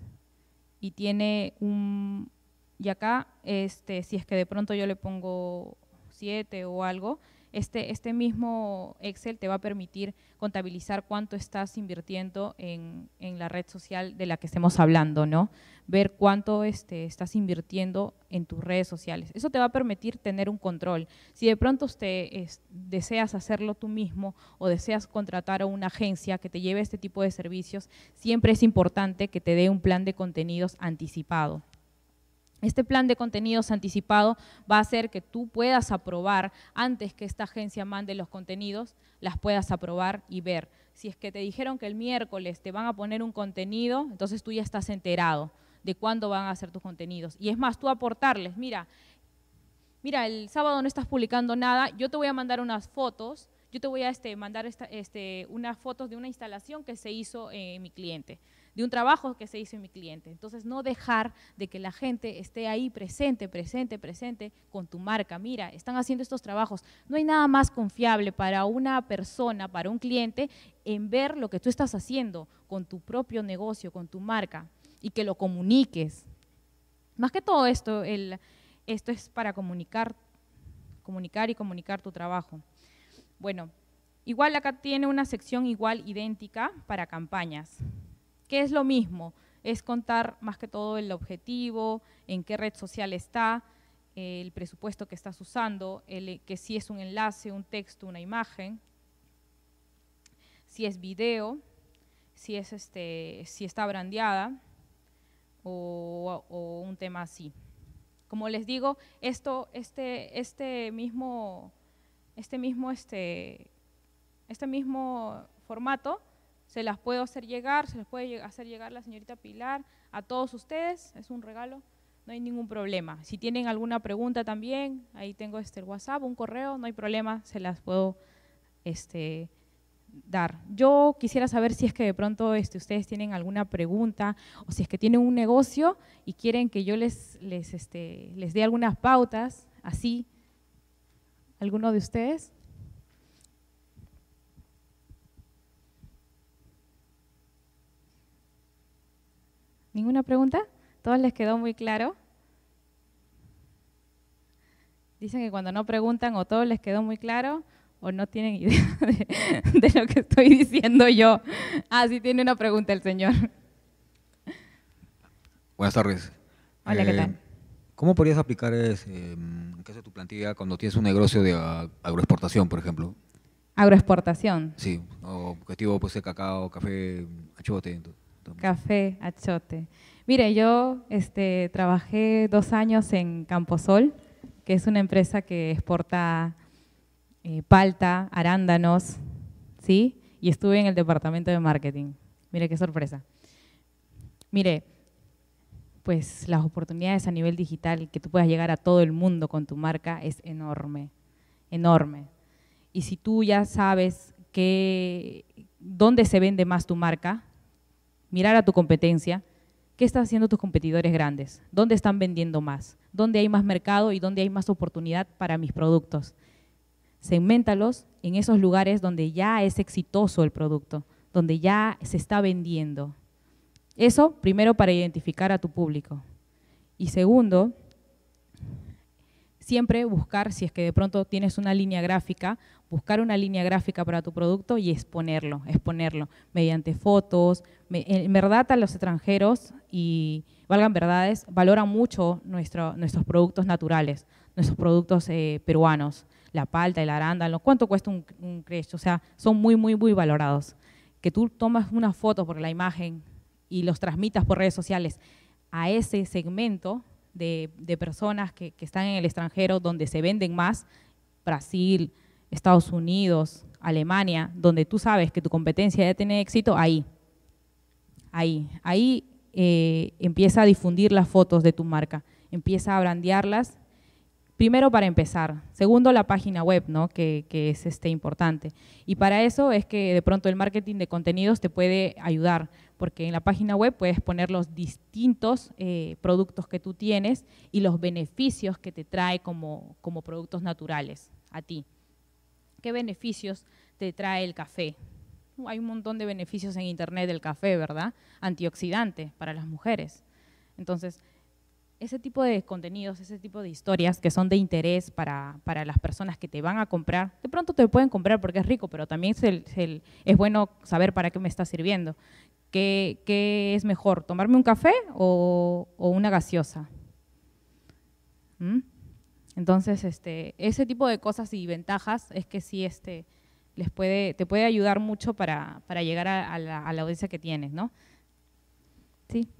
y tiene un... Y acá, este, si es que de pronto yo le pongo siete o algo, este, este, mismo Excel te va a permitir contabilizar cuánto estás invirtiendo en, la red social de la que estemos hablando, ¿no? Ver cuánto este, estás invirtiendo en tus redes sociales. Eso te va a permitir tener un control. Si de pronto usted deseas hacerlo tú mismo o deseas contratar a una agencia que te lleve este tipo de servicios, siempre es importante que te dé un plan de contenidos anticipado. Este plan de contenidos anticipado va a hacer que tú puedas aprobar, antes que esta agencia mande los contenidos, las puedas aprobar y ver. Si es que te dijeron que el miércoles te van a poner un contenido, entonces tú ya estás enterado de cuándo van a hacer tus contenidos. Y es más, tú aportarles, mira, mira, el sábado no estás publicando nada, yo te voy a mandar unas fotos, yo te voy a este, mandar este, unas fotos de una instalación que se hizo en eh, mi cliente de un trabajo que se hizo en mi cliente. Entonces, no dejar de que la gente esté ahí presente, presente, presente con tu marca. Mira, están haciendo estos trabajos. No hay nada más confiable para una persona, para un cliente, en ver lo que tú estás haciendo con tu propio negocio, con tu marca, y que lo comuniques. Más que todo esto, esto es para comunicar, comunicar y comunicar tu trabajo. Bueno, igual acá tiene una sección igual idéntica para campañas. ¿Qué es lo mismo, es contar más que todo el objetivo, en qué red social está, el presupuesto que estás usando, eh, que si es un enlace, un texto, una imagen, si es video, si, es este, si está brandeada o, un tema así. Como les digo, esto, este, este mismo, este mismo, este, este mismo formato se las puedo hacer llegar, se las puede hacer llegar la señorita Pilar a todos ustedes, es un regalo, no hay ningún problema. Si tienen alguna pregunta también, ahí tengo este el WhatsApp, un correo, no hay problema, se las puedo este, dar. Yo quisiera saber si es que de pronto este, ustedes tienen alguna pregunta o si es que tienen un negocio y quieren que yo les, les, este, les dé algunas pautas, así, alguno de ustedes. ¿Ninguna pregunta? ¿Todos les quedó muy claro? Dicen que cuando no preguntan o todos les quedó muy claro o no tienen idea de, lo que estoy diciendo yo. Ah, sí tiene una pregunta el señor.
Buenas tardes. Hola, eh, ¿Cómo podrías aplicar en eh, em, tu plantilla cuando tienes un negocio de ah, agroexportación, por ejemplo?
Agroexportación. Sí,
o objetivo puede ser cacao, café, achote
café, achote. Mire, yo este, trabajé dos años en Camposol, que es una empresa que exporta eh, palta, arándanos, ¿sí? Y estuve en el departamento de marketing. Mire qué sorpresa. Mire, pues las oportunidades a nivel digital que tú puedas llegar a todo el mundo con tu marca es enorme, enorme. Y si tú ya sabes que, dónde se vende más tu marca, mirar a tu competencia, ¿qué están haciendo tus competidores grandes? ¿Dónde están vendiendo más? ¿Dónde hay más mercado y dónde hay más oportunidad para mis productos? Segmentalos en esos lugares donde ya es exitoso el producto, donde ya se está vendiendo. Eso primero para identificar a tu público. Y segundo, siempre buscar, si es que de pronto tienes una línea gráfica, buscar una línea gráfica para tu producto y exponerlo, exponerlo mediante fotos. En verdad a los extranjeros, y valgan verdades, valoran mucho nuestro, nuestros productos naturales, nuestros productos eh, peruanos, la palta, el arándano, cuánto cuesta un, un o sea, son muy, muy, muy valorados. Que tú tomas una foto por la imagen y los transmitas por redes sociales a ese segmento de, personas que, están en el extranjero donde se venden más, Brasil, Estados Unidos, Alemania, donde tú sabes que tu competencia ya tiene éxito, ahí, ahí, ahí eh, empieza a difundir las fotos de tu marca, empieza a brandearlas. Primero para empezar, segundo la página web, ¿no? que, que es este, importante. Y para eso es que de pronto el marketing de contenidos te puede ayudar, porque en la página web puedes poner los distintos eh, productos que tú tienes y los beneficios que te trae como, como productos naturales a ti. ¿Qué beneficios te trae el café? Hay un montón de beneficios en Internet del café, ¿verdad? Antioxidante para las mujeres. Entonces, ese tipo de contenidos, ese tipo de historias que son de interés para, las personas que te van a comprar, de pronto te pueden comprar porque es rico, pero también es bueno saber para qué me está sirviendo. ¿Qué, es mejor, tomarme un café o, una gaseosa? ¿Mm? Entonces, este, ese tipo de cosas y ventajas es que sí este, les puede, te puede ayudar mucho para, para llegar a, la, audiencia que tienes, ¿no? Sí.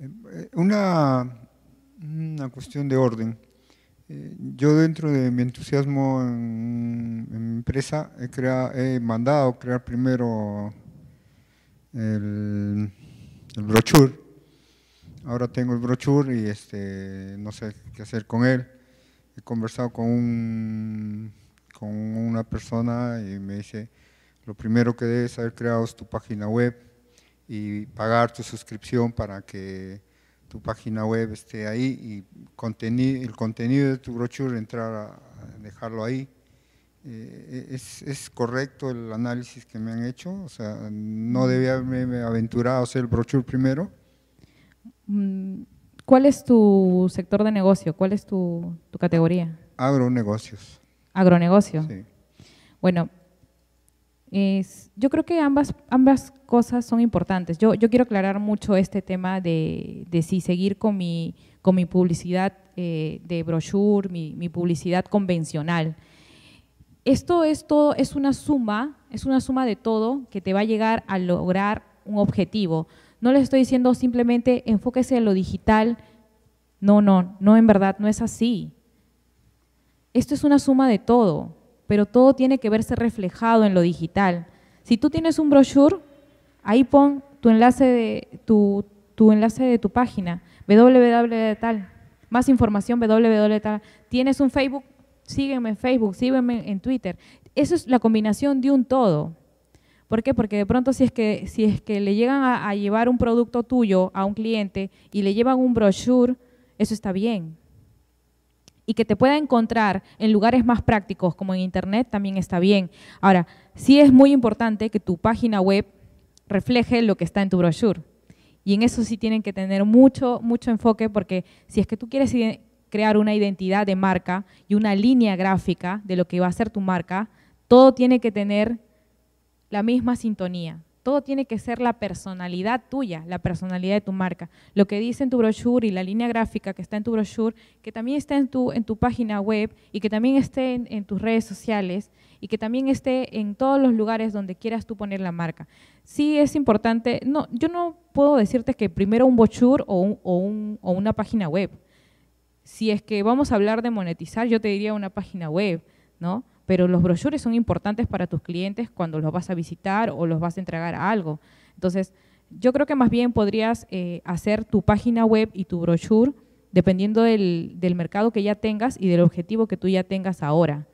Eh, una, una cuestión de orden. Eh, yo dentro de mi entusiasmo en, mi empresa he, he mandado crear primero el, brochure. Ahora tengo el brochure y este, no sé qué hacer con él. He conversado con, un, con una persona y me dice, lo primero que debes haber creado es tu página web y pagar tu suscripción para que tu página web esté ahí y contenido, el contenido de tu brochure entrar a dejarlo ahí. Eh, eh, es, correcto el análisis que me han hecho, o sea, no debía haberme aventurado a hacer el brochure primero.
Mm, ¿Cuál es tu sector de negocio? ¿Cuál es tu, categoría?
Agronegocios.
Agronegocio. Sí. Bueno, yo creo que ambas, cosas son importantes. Yo, quiero aclarar mucho este tema de, si seguir con mi, publicidad eh, de brochure, mi publicidad convencional esto es es una suma, es una suma de todo que te va a llegar a lograr un objetivo. No le estoy diciendo simplemente enfóquese en lo digital. No, no, no, en verdad, no es así. Esto es una suma de todo, pero todo tiene que verse reflejado en lo digital. Si tú tienes un brochure, ahí pon tu enlace de tu, tu enlace de tu página, www tal, más información www tal. Tienes un Facebook, sígueme en Facebook, sígueme en Twitter. Eso es la combinación de un todo. ¿Por qué? Porque de pronto si es que, si es que le llegan a, llevar un producto tuyo a un cliente y le llevan un brochure, eso está bien. Y que te pueda encontrar en lugares más prácticos como en Internet también está bien. Ahora, sí es muy importante que tu página web refleje lo que está en tu brochure. Y en eso sí tienen que tener mucho, mucho enfoque porque si es que tú quieres crear una identidad de marca y una línea gráfica de lo que va a ser tu marca, todo tiene que tener la misma sintonía. Todo tiene que ser la personalidad tuya, la personalidad de tu marca. Lo que dice en tu brochure y la línea gráfica que está en tu brochure, que también está en tu, página web y que también esté en, tus redes sociales y que también esté en todos los lugares donde quieras tú poner la marca. Sí es importante, no, yo no puedo decirte que primero un brochure o una página web si es que vamos a hablar de monetizar, yo te diría una página web, ¿no? Pero los brochures son importantes para tus clientes cuando los vas a visitar o los vas a entregar a algo. Entonces, yo creo que más bien podrías eh, hacer tu página web y tu brochure dependiendo del, del, mercado que ya tengas y del objetivo que tú ya tengas ahora.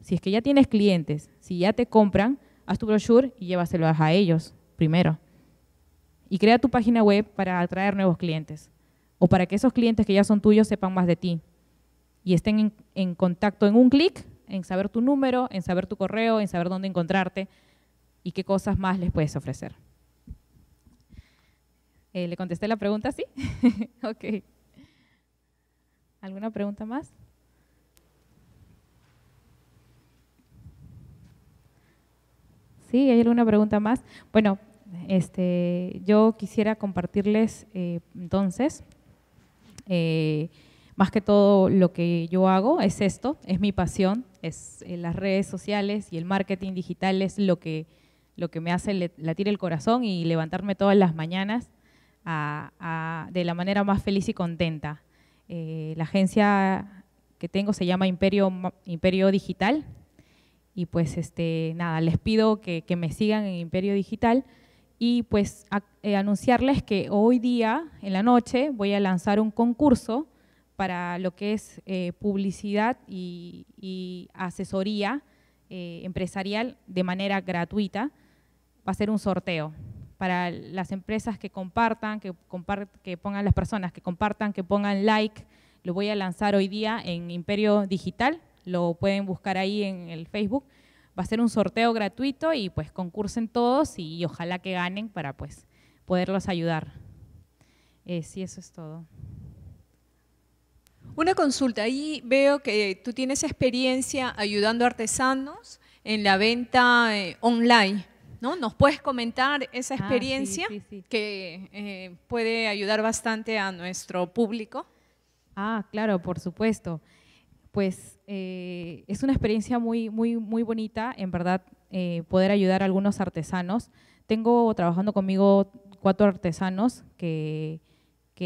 Si es que ya tienes clientes, si ya te compran, haz tu brochure y llévaselo a ellos primero. Y crea tu página web para atraer nuevos clientes o para que esos clientes que ya son tuyos sepan más de ti y estén en, contacto en un clic, en saber tu número, en saber tu correo, en saber dónde encontrarte y qué cosas más les puedes ofrecer. Eh, ¿Le contesté la pregunta? Sí. ok. ¿Alguna pregunta más? ¿Sí? ¿Hay alguna pregunta más? Bueno, este, yo quisiera compartirles eh, entonces eh, más que todo lo que yo hago es esto, es mi pasión, es eh, las redes sociales y el marketing digital es lo que, lo que me hace latir el corazón y levantarme todas las mañanas de la manera más feliz y contenta. Eh, la agencia que tengo se llama Imperio, Imperio Digital y pues este, nada, les pido que, que me sigan en Imperio Digital y pues eh, anunciarles que hoy día, en la noche, voy a lanzar un concurso para lo que es eh, publicidad y, asesoría eh, empresarial de manera gratuita. Va a ser un sorteo para las empresas que compartan, que, que pongan las personas, que compartan, que pongan like. Lo voy a lanzar hoy día en Imperio Digital, lo pueden buscar ahí en el Facebook va a ser un sorteo gratuito y pues concursen todos y, ojalá que ganen para pues poderlos ayudar. Eh, sí, eso es todo. Una consulta, ahí veo que tú tienes experiencia ayudando a artesanos en la venta eh, online, ¿no? ¿Nos puedes comentar esa ah, experiencia que eh, puede ayudar bastante a nuestro público? Ah, claro, por supuesto pues eh, es una experiencia muy, muy, muy bonita, en verdad, eh, poder ayudar a algunos artesanos. Tengo trabajando conmigo cuatro artesanos que,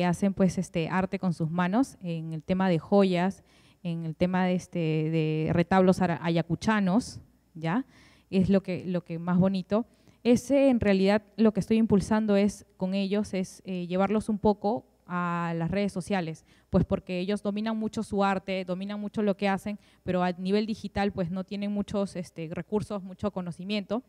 hacen pues este arte con sus manos en el tema de joyas, en el tema de, este, de retablos ayacuchanos, ¿ya? Es lo que, lo que más bonito. Ese en realidad lo que estoy impulsando es con ellos, es eh, llevarlos un poco a las redes sociales, pues porque ellos dominan mucho su arte, dominan mucho lo que hacen, pero a nivel digital pues no tienen muchos este, recursos, mucho conocimiento.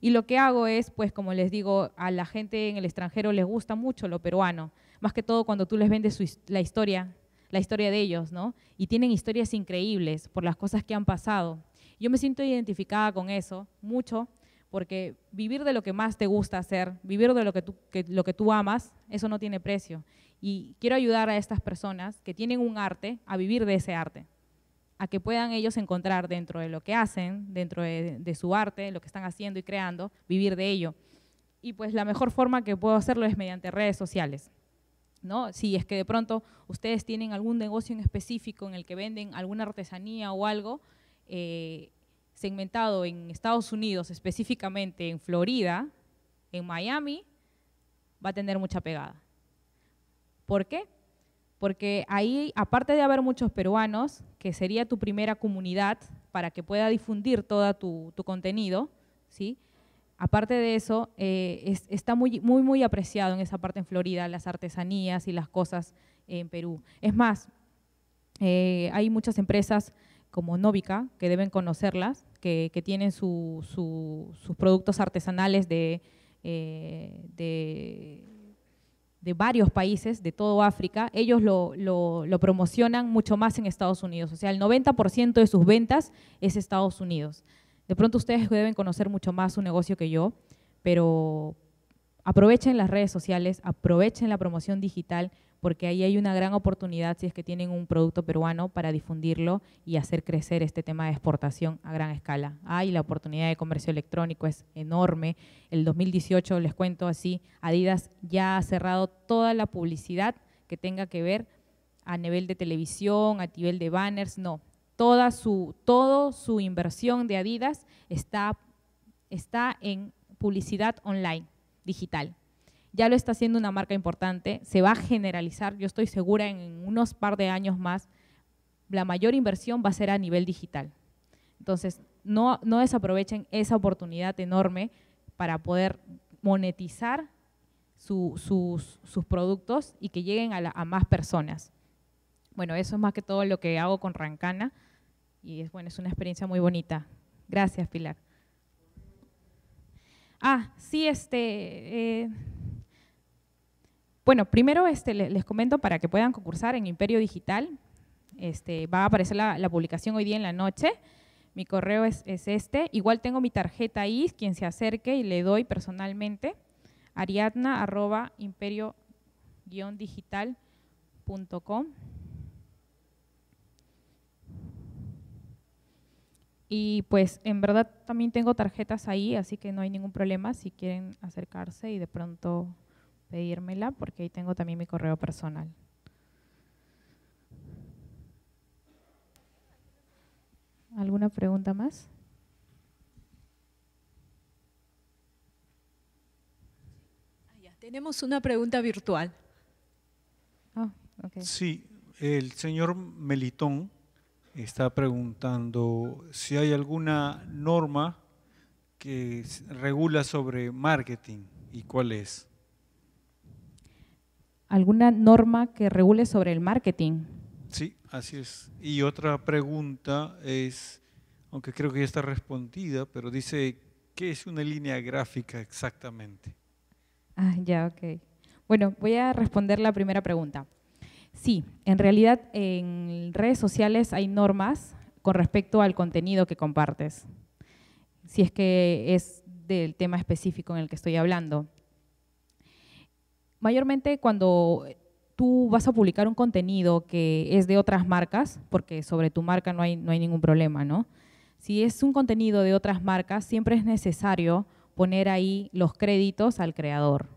Y lo que hago es, pues como les digo, a la gente en el extranjero les gusta mucho lo peruano, más que todo cuando tú les vendes la historia, la historia de ellos, ¿no? Y tienen historias increíbles por las cosas que han pasado. Yo me siento identificada con eso mucho, porque vivir de lo que más te gusta hacer, vivir de lo que tú, lo que tú amas, eso no tiene precio. Y quiero ayudar a estas personas que tienen un arte a vivir de ese arte, a que puedan ellos encontrar dentro de lo que hacen, dentro de, su arte, lo que están haciendo y creando, vivir de ello. Y pues la mejor forma que puedo hacerlo es mediante redes sociales. ¿No? Si es que de pronto ustedes tienen algún negocio en específico en el que venden alguna artesanía o algo eh, segmentado en Estados Unidos, específicamente en Florida, en Miami, va a tener mucha pegada. ¿Por qué? Porque ahí, aparte de haber muchos peruanos, que sería tu primera comunidad para que pueda difundir todo tu, contenido, ¿sí? Aparte de eso, eh, está muy, muy, muy apreciado en esa parte en Florida, las artesanías y las cosas en Perú. Es más, eh, hay muchas empresas como Novica, que deben conocerlas, que, tienen sus productos artesanales de, eh, de de varios países, de todo África, ellos lo, promocionan mucho más en Estados Unidos. O sea, el 90% de sus ventas es Estados Unidos. De pronto ustedes deben conocer mucho más su negocio que yo, pero aprovechen las redes sociales, aprovechen la promoción digital, porque ahí hay una gran oportunidad si es que tienen un producto peruano para difundirlo y hacer crecer este tema de exportación a gran escala. Hay la oportunidad de comercio electrónico es enorme. El 2018, les cuento así, Adidas ya ha cerrado toda la publicidad que tenga que ver a nivel de televisión, a nivel de banners, no. Toda su, todo su inversión de Adidas está, está en publicidad online, digital ya lo está haciendo una marca importante, se va a generalizar, yo estoy segura en unos par de años más, la mayor inversión va a ser a nivel digital. Entonces, no, no desaprovechen esa oportunidad enorme para poder monetizar sus, sus, productos y que lleguen a, más personas. Bueno, eso es más que todo lo que hago con Rancana y es, bueno, es una experiencia muy bonita. Gracias, Pilar. Ah, sí, este, eh, bueno, primero este, les comento para que puedan concursar en Imperio Digital. Este, va a aparecer la, publicación hoy día en la noche. Mi correo es, este. Igual tengo mi tarjeta ahí, quien se acerque y le doy personalmente. ariadnaimperio digital.com. Y pues en verdad también tengo tarjetas ahí, así que no hay ningún problema si quieren acercarse y de pronto pedírmela porque ahí tengo también mi correo personal. ¿Alguna pregunta más? Ah, tenemos una pregunta virtual. Ah,
sí, el señor Melitón está preguntando si hay alguna norma que regula sobre marketing y cuál es
alguna norma que regule sobre el marketing.
Sí, así es. Y otra pregunta es, aunque creo que ya está respondida, pero dice, ¿qué es una línea gráfica exactamente?
Ah, ya, ok. Bueno, voy a responder la primera pregunta. Sí, en realidad en redes sociales hay normas con respecto al contenido que compartes, si es que es del tema específico en el que estoy hablando mayormente cuando tú vas a publicar un contenido que es de otras marcas, porque sobre tu marca no hay, no hay ningún problema, ¿no? Si es un contenido de otras marcas, siempre es necesario poner ahí los créditos al creador.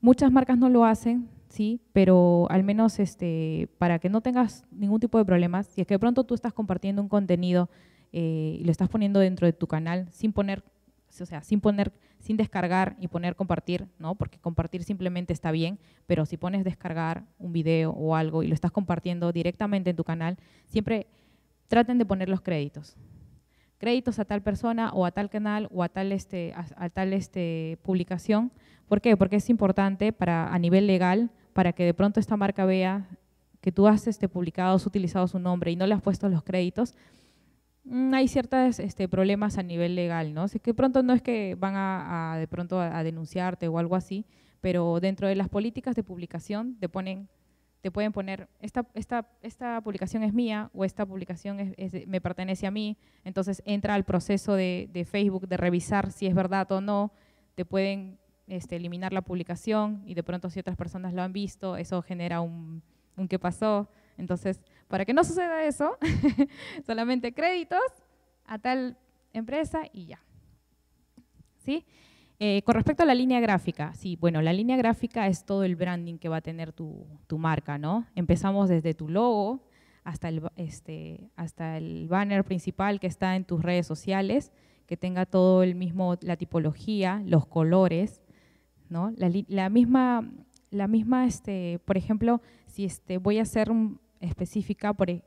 Muchas marcas no lo hacen, sí, pero al menos este, para que no tengas ningún tipo de problemas, si es que de pronto tú estás compartiendo un contenido eh, y lo estás poniendo dentro de tu canal sin poner o sea, sin poner, sin descargar y poner compartir, ¿no? Porque compartir simplemente está bien, pero si pones descargar un video o algo y lo estás compartiendo directamente en tu canal, siempre traten de poner los créditos. Créditos a tal persona o a tal canal o a tal este a, tal este publicación. ¿Por qué? Porque es importante para a nivel legal para que de pronto esta marca vea que tú has este, publicado, has utilizado su nombre y no le has puesto los créditos, Mm, hay ciertos este, problemas a nivel legal, ¿no? Así que pronto no es que van a, de pronto a, denunciarte o algo así, pero dentro de las políticas de publicación te ponen, te pueden poner esta, publicación es mía o esta publicación me pertenece a mí, entonces entra al proceso de, Facebook de revisar si es verdad o no, te pueden este, eliminar la publicación y de pronto si otras personas lo han visto, eso genera un, un qué pasó. Entonces, para que no suceda eso, solamente créditos a tal empresa y ya. ¿Sí? Eh, con respecto a la línea gráfica, sí, bueno, la línea gráfica es todo el branding que va a tener tu, marca, ¿no? Empezamos desde tu logo hasta el, este, hasta el banner principal que está en tus redes sociales, que tenga todo el mismo, la tipología, los colores, ¿no? La, la misma, la misma este, por ejemplo, si este, voy a hacer un, específica, por e,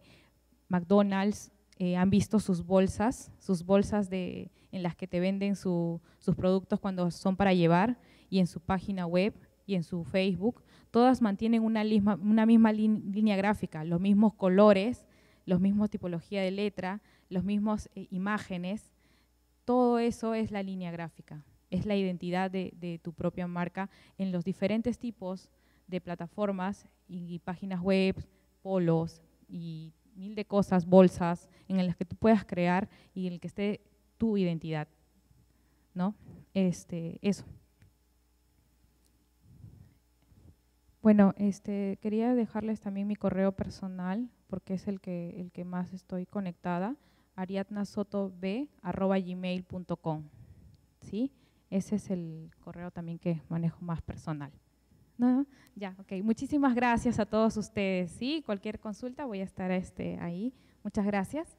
McDonald's, eh, han visto sus bolsas, sus bolsas de, en las que te venden sus productos cuando son para llevar, y en su página web y en su Facebook, todas mantienen una, una misma línea gráfica, los mismos colores, los mismos tipología de letra, los mismos eh, imágenes, todo eso es la línea gráfica, es la identidad de, tu propia marca en los diferentes tipos de plataformas y páginas web, polos y mil de cosas, bolsas, en las que tú puedas crear y en el que esté tu identidad. ¿No? Este, eso. Bueno, este, quería dejarles también mi correo personal, porque es el que, el que más estoy conectada, ariadnasotob.gmail.com. ¿Sí? Ese es el correo también que manejo más personal. Ya, ok. Muchísimas gracias a todos ustedes. Sí, cualquier consulta voy a estar este, ahí. Muchas gracias.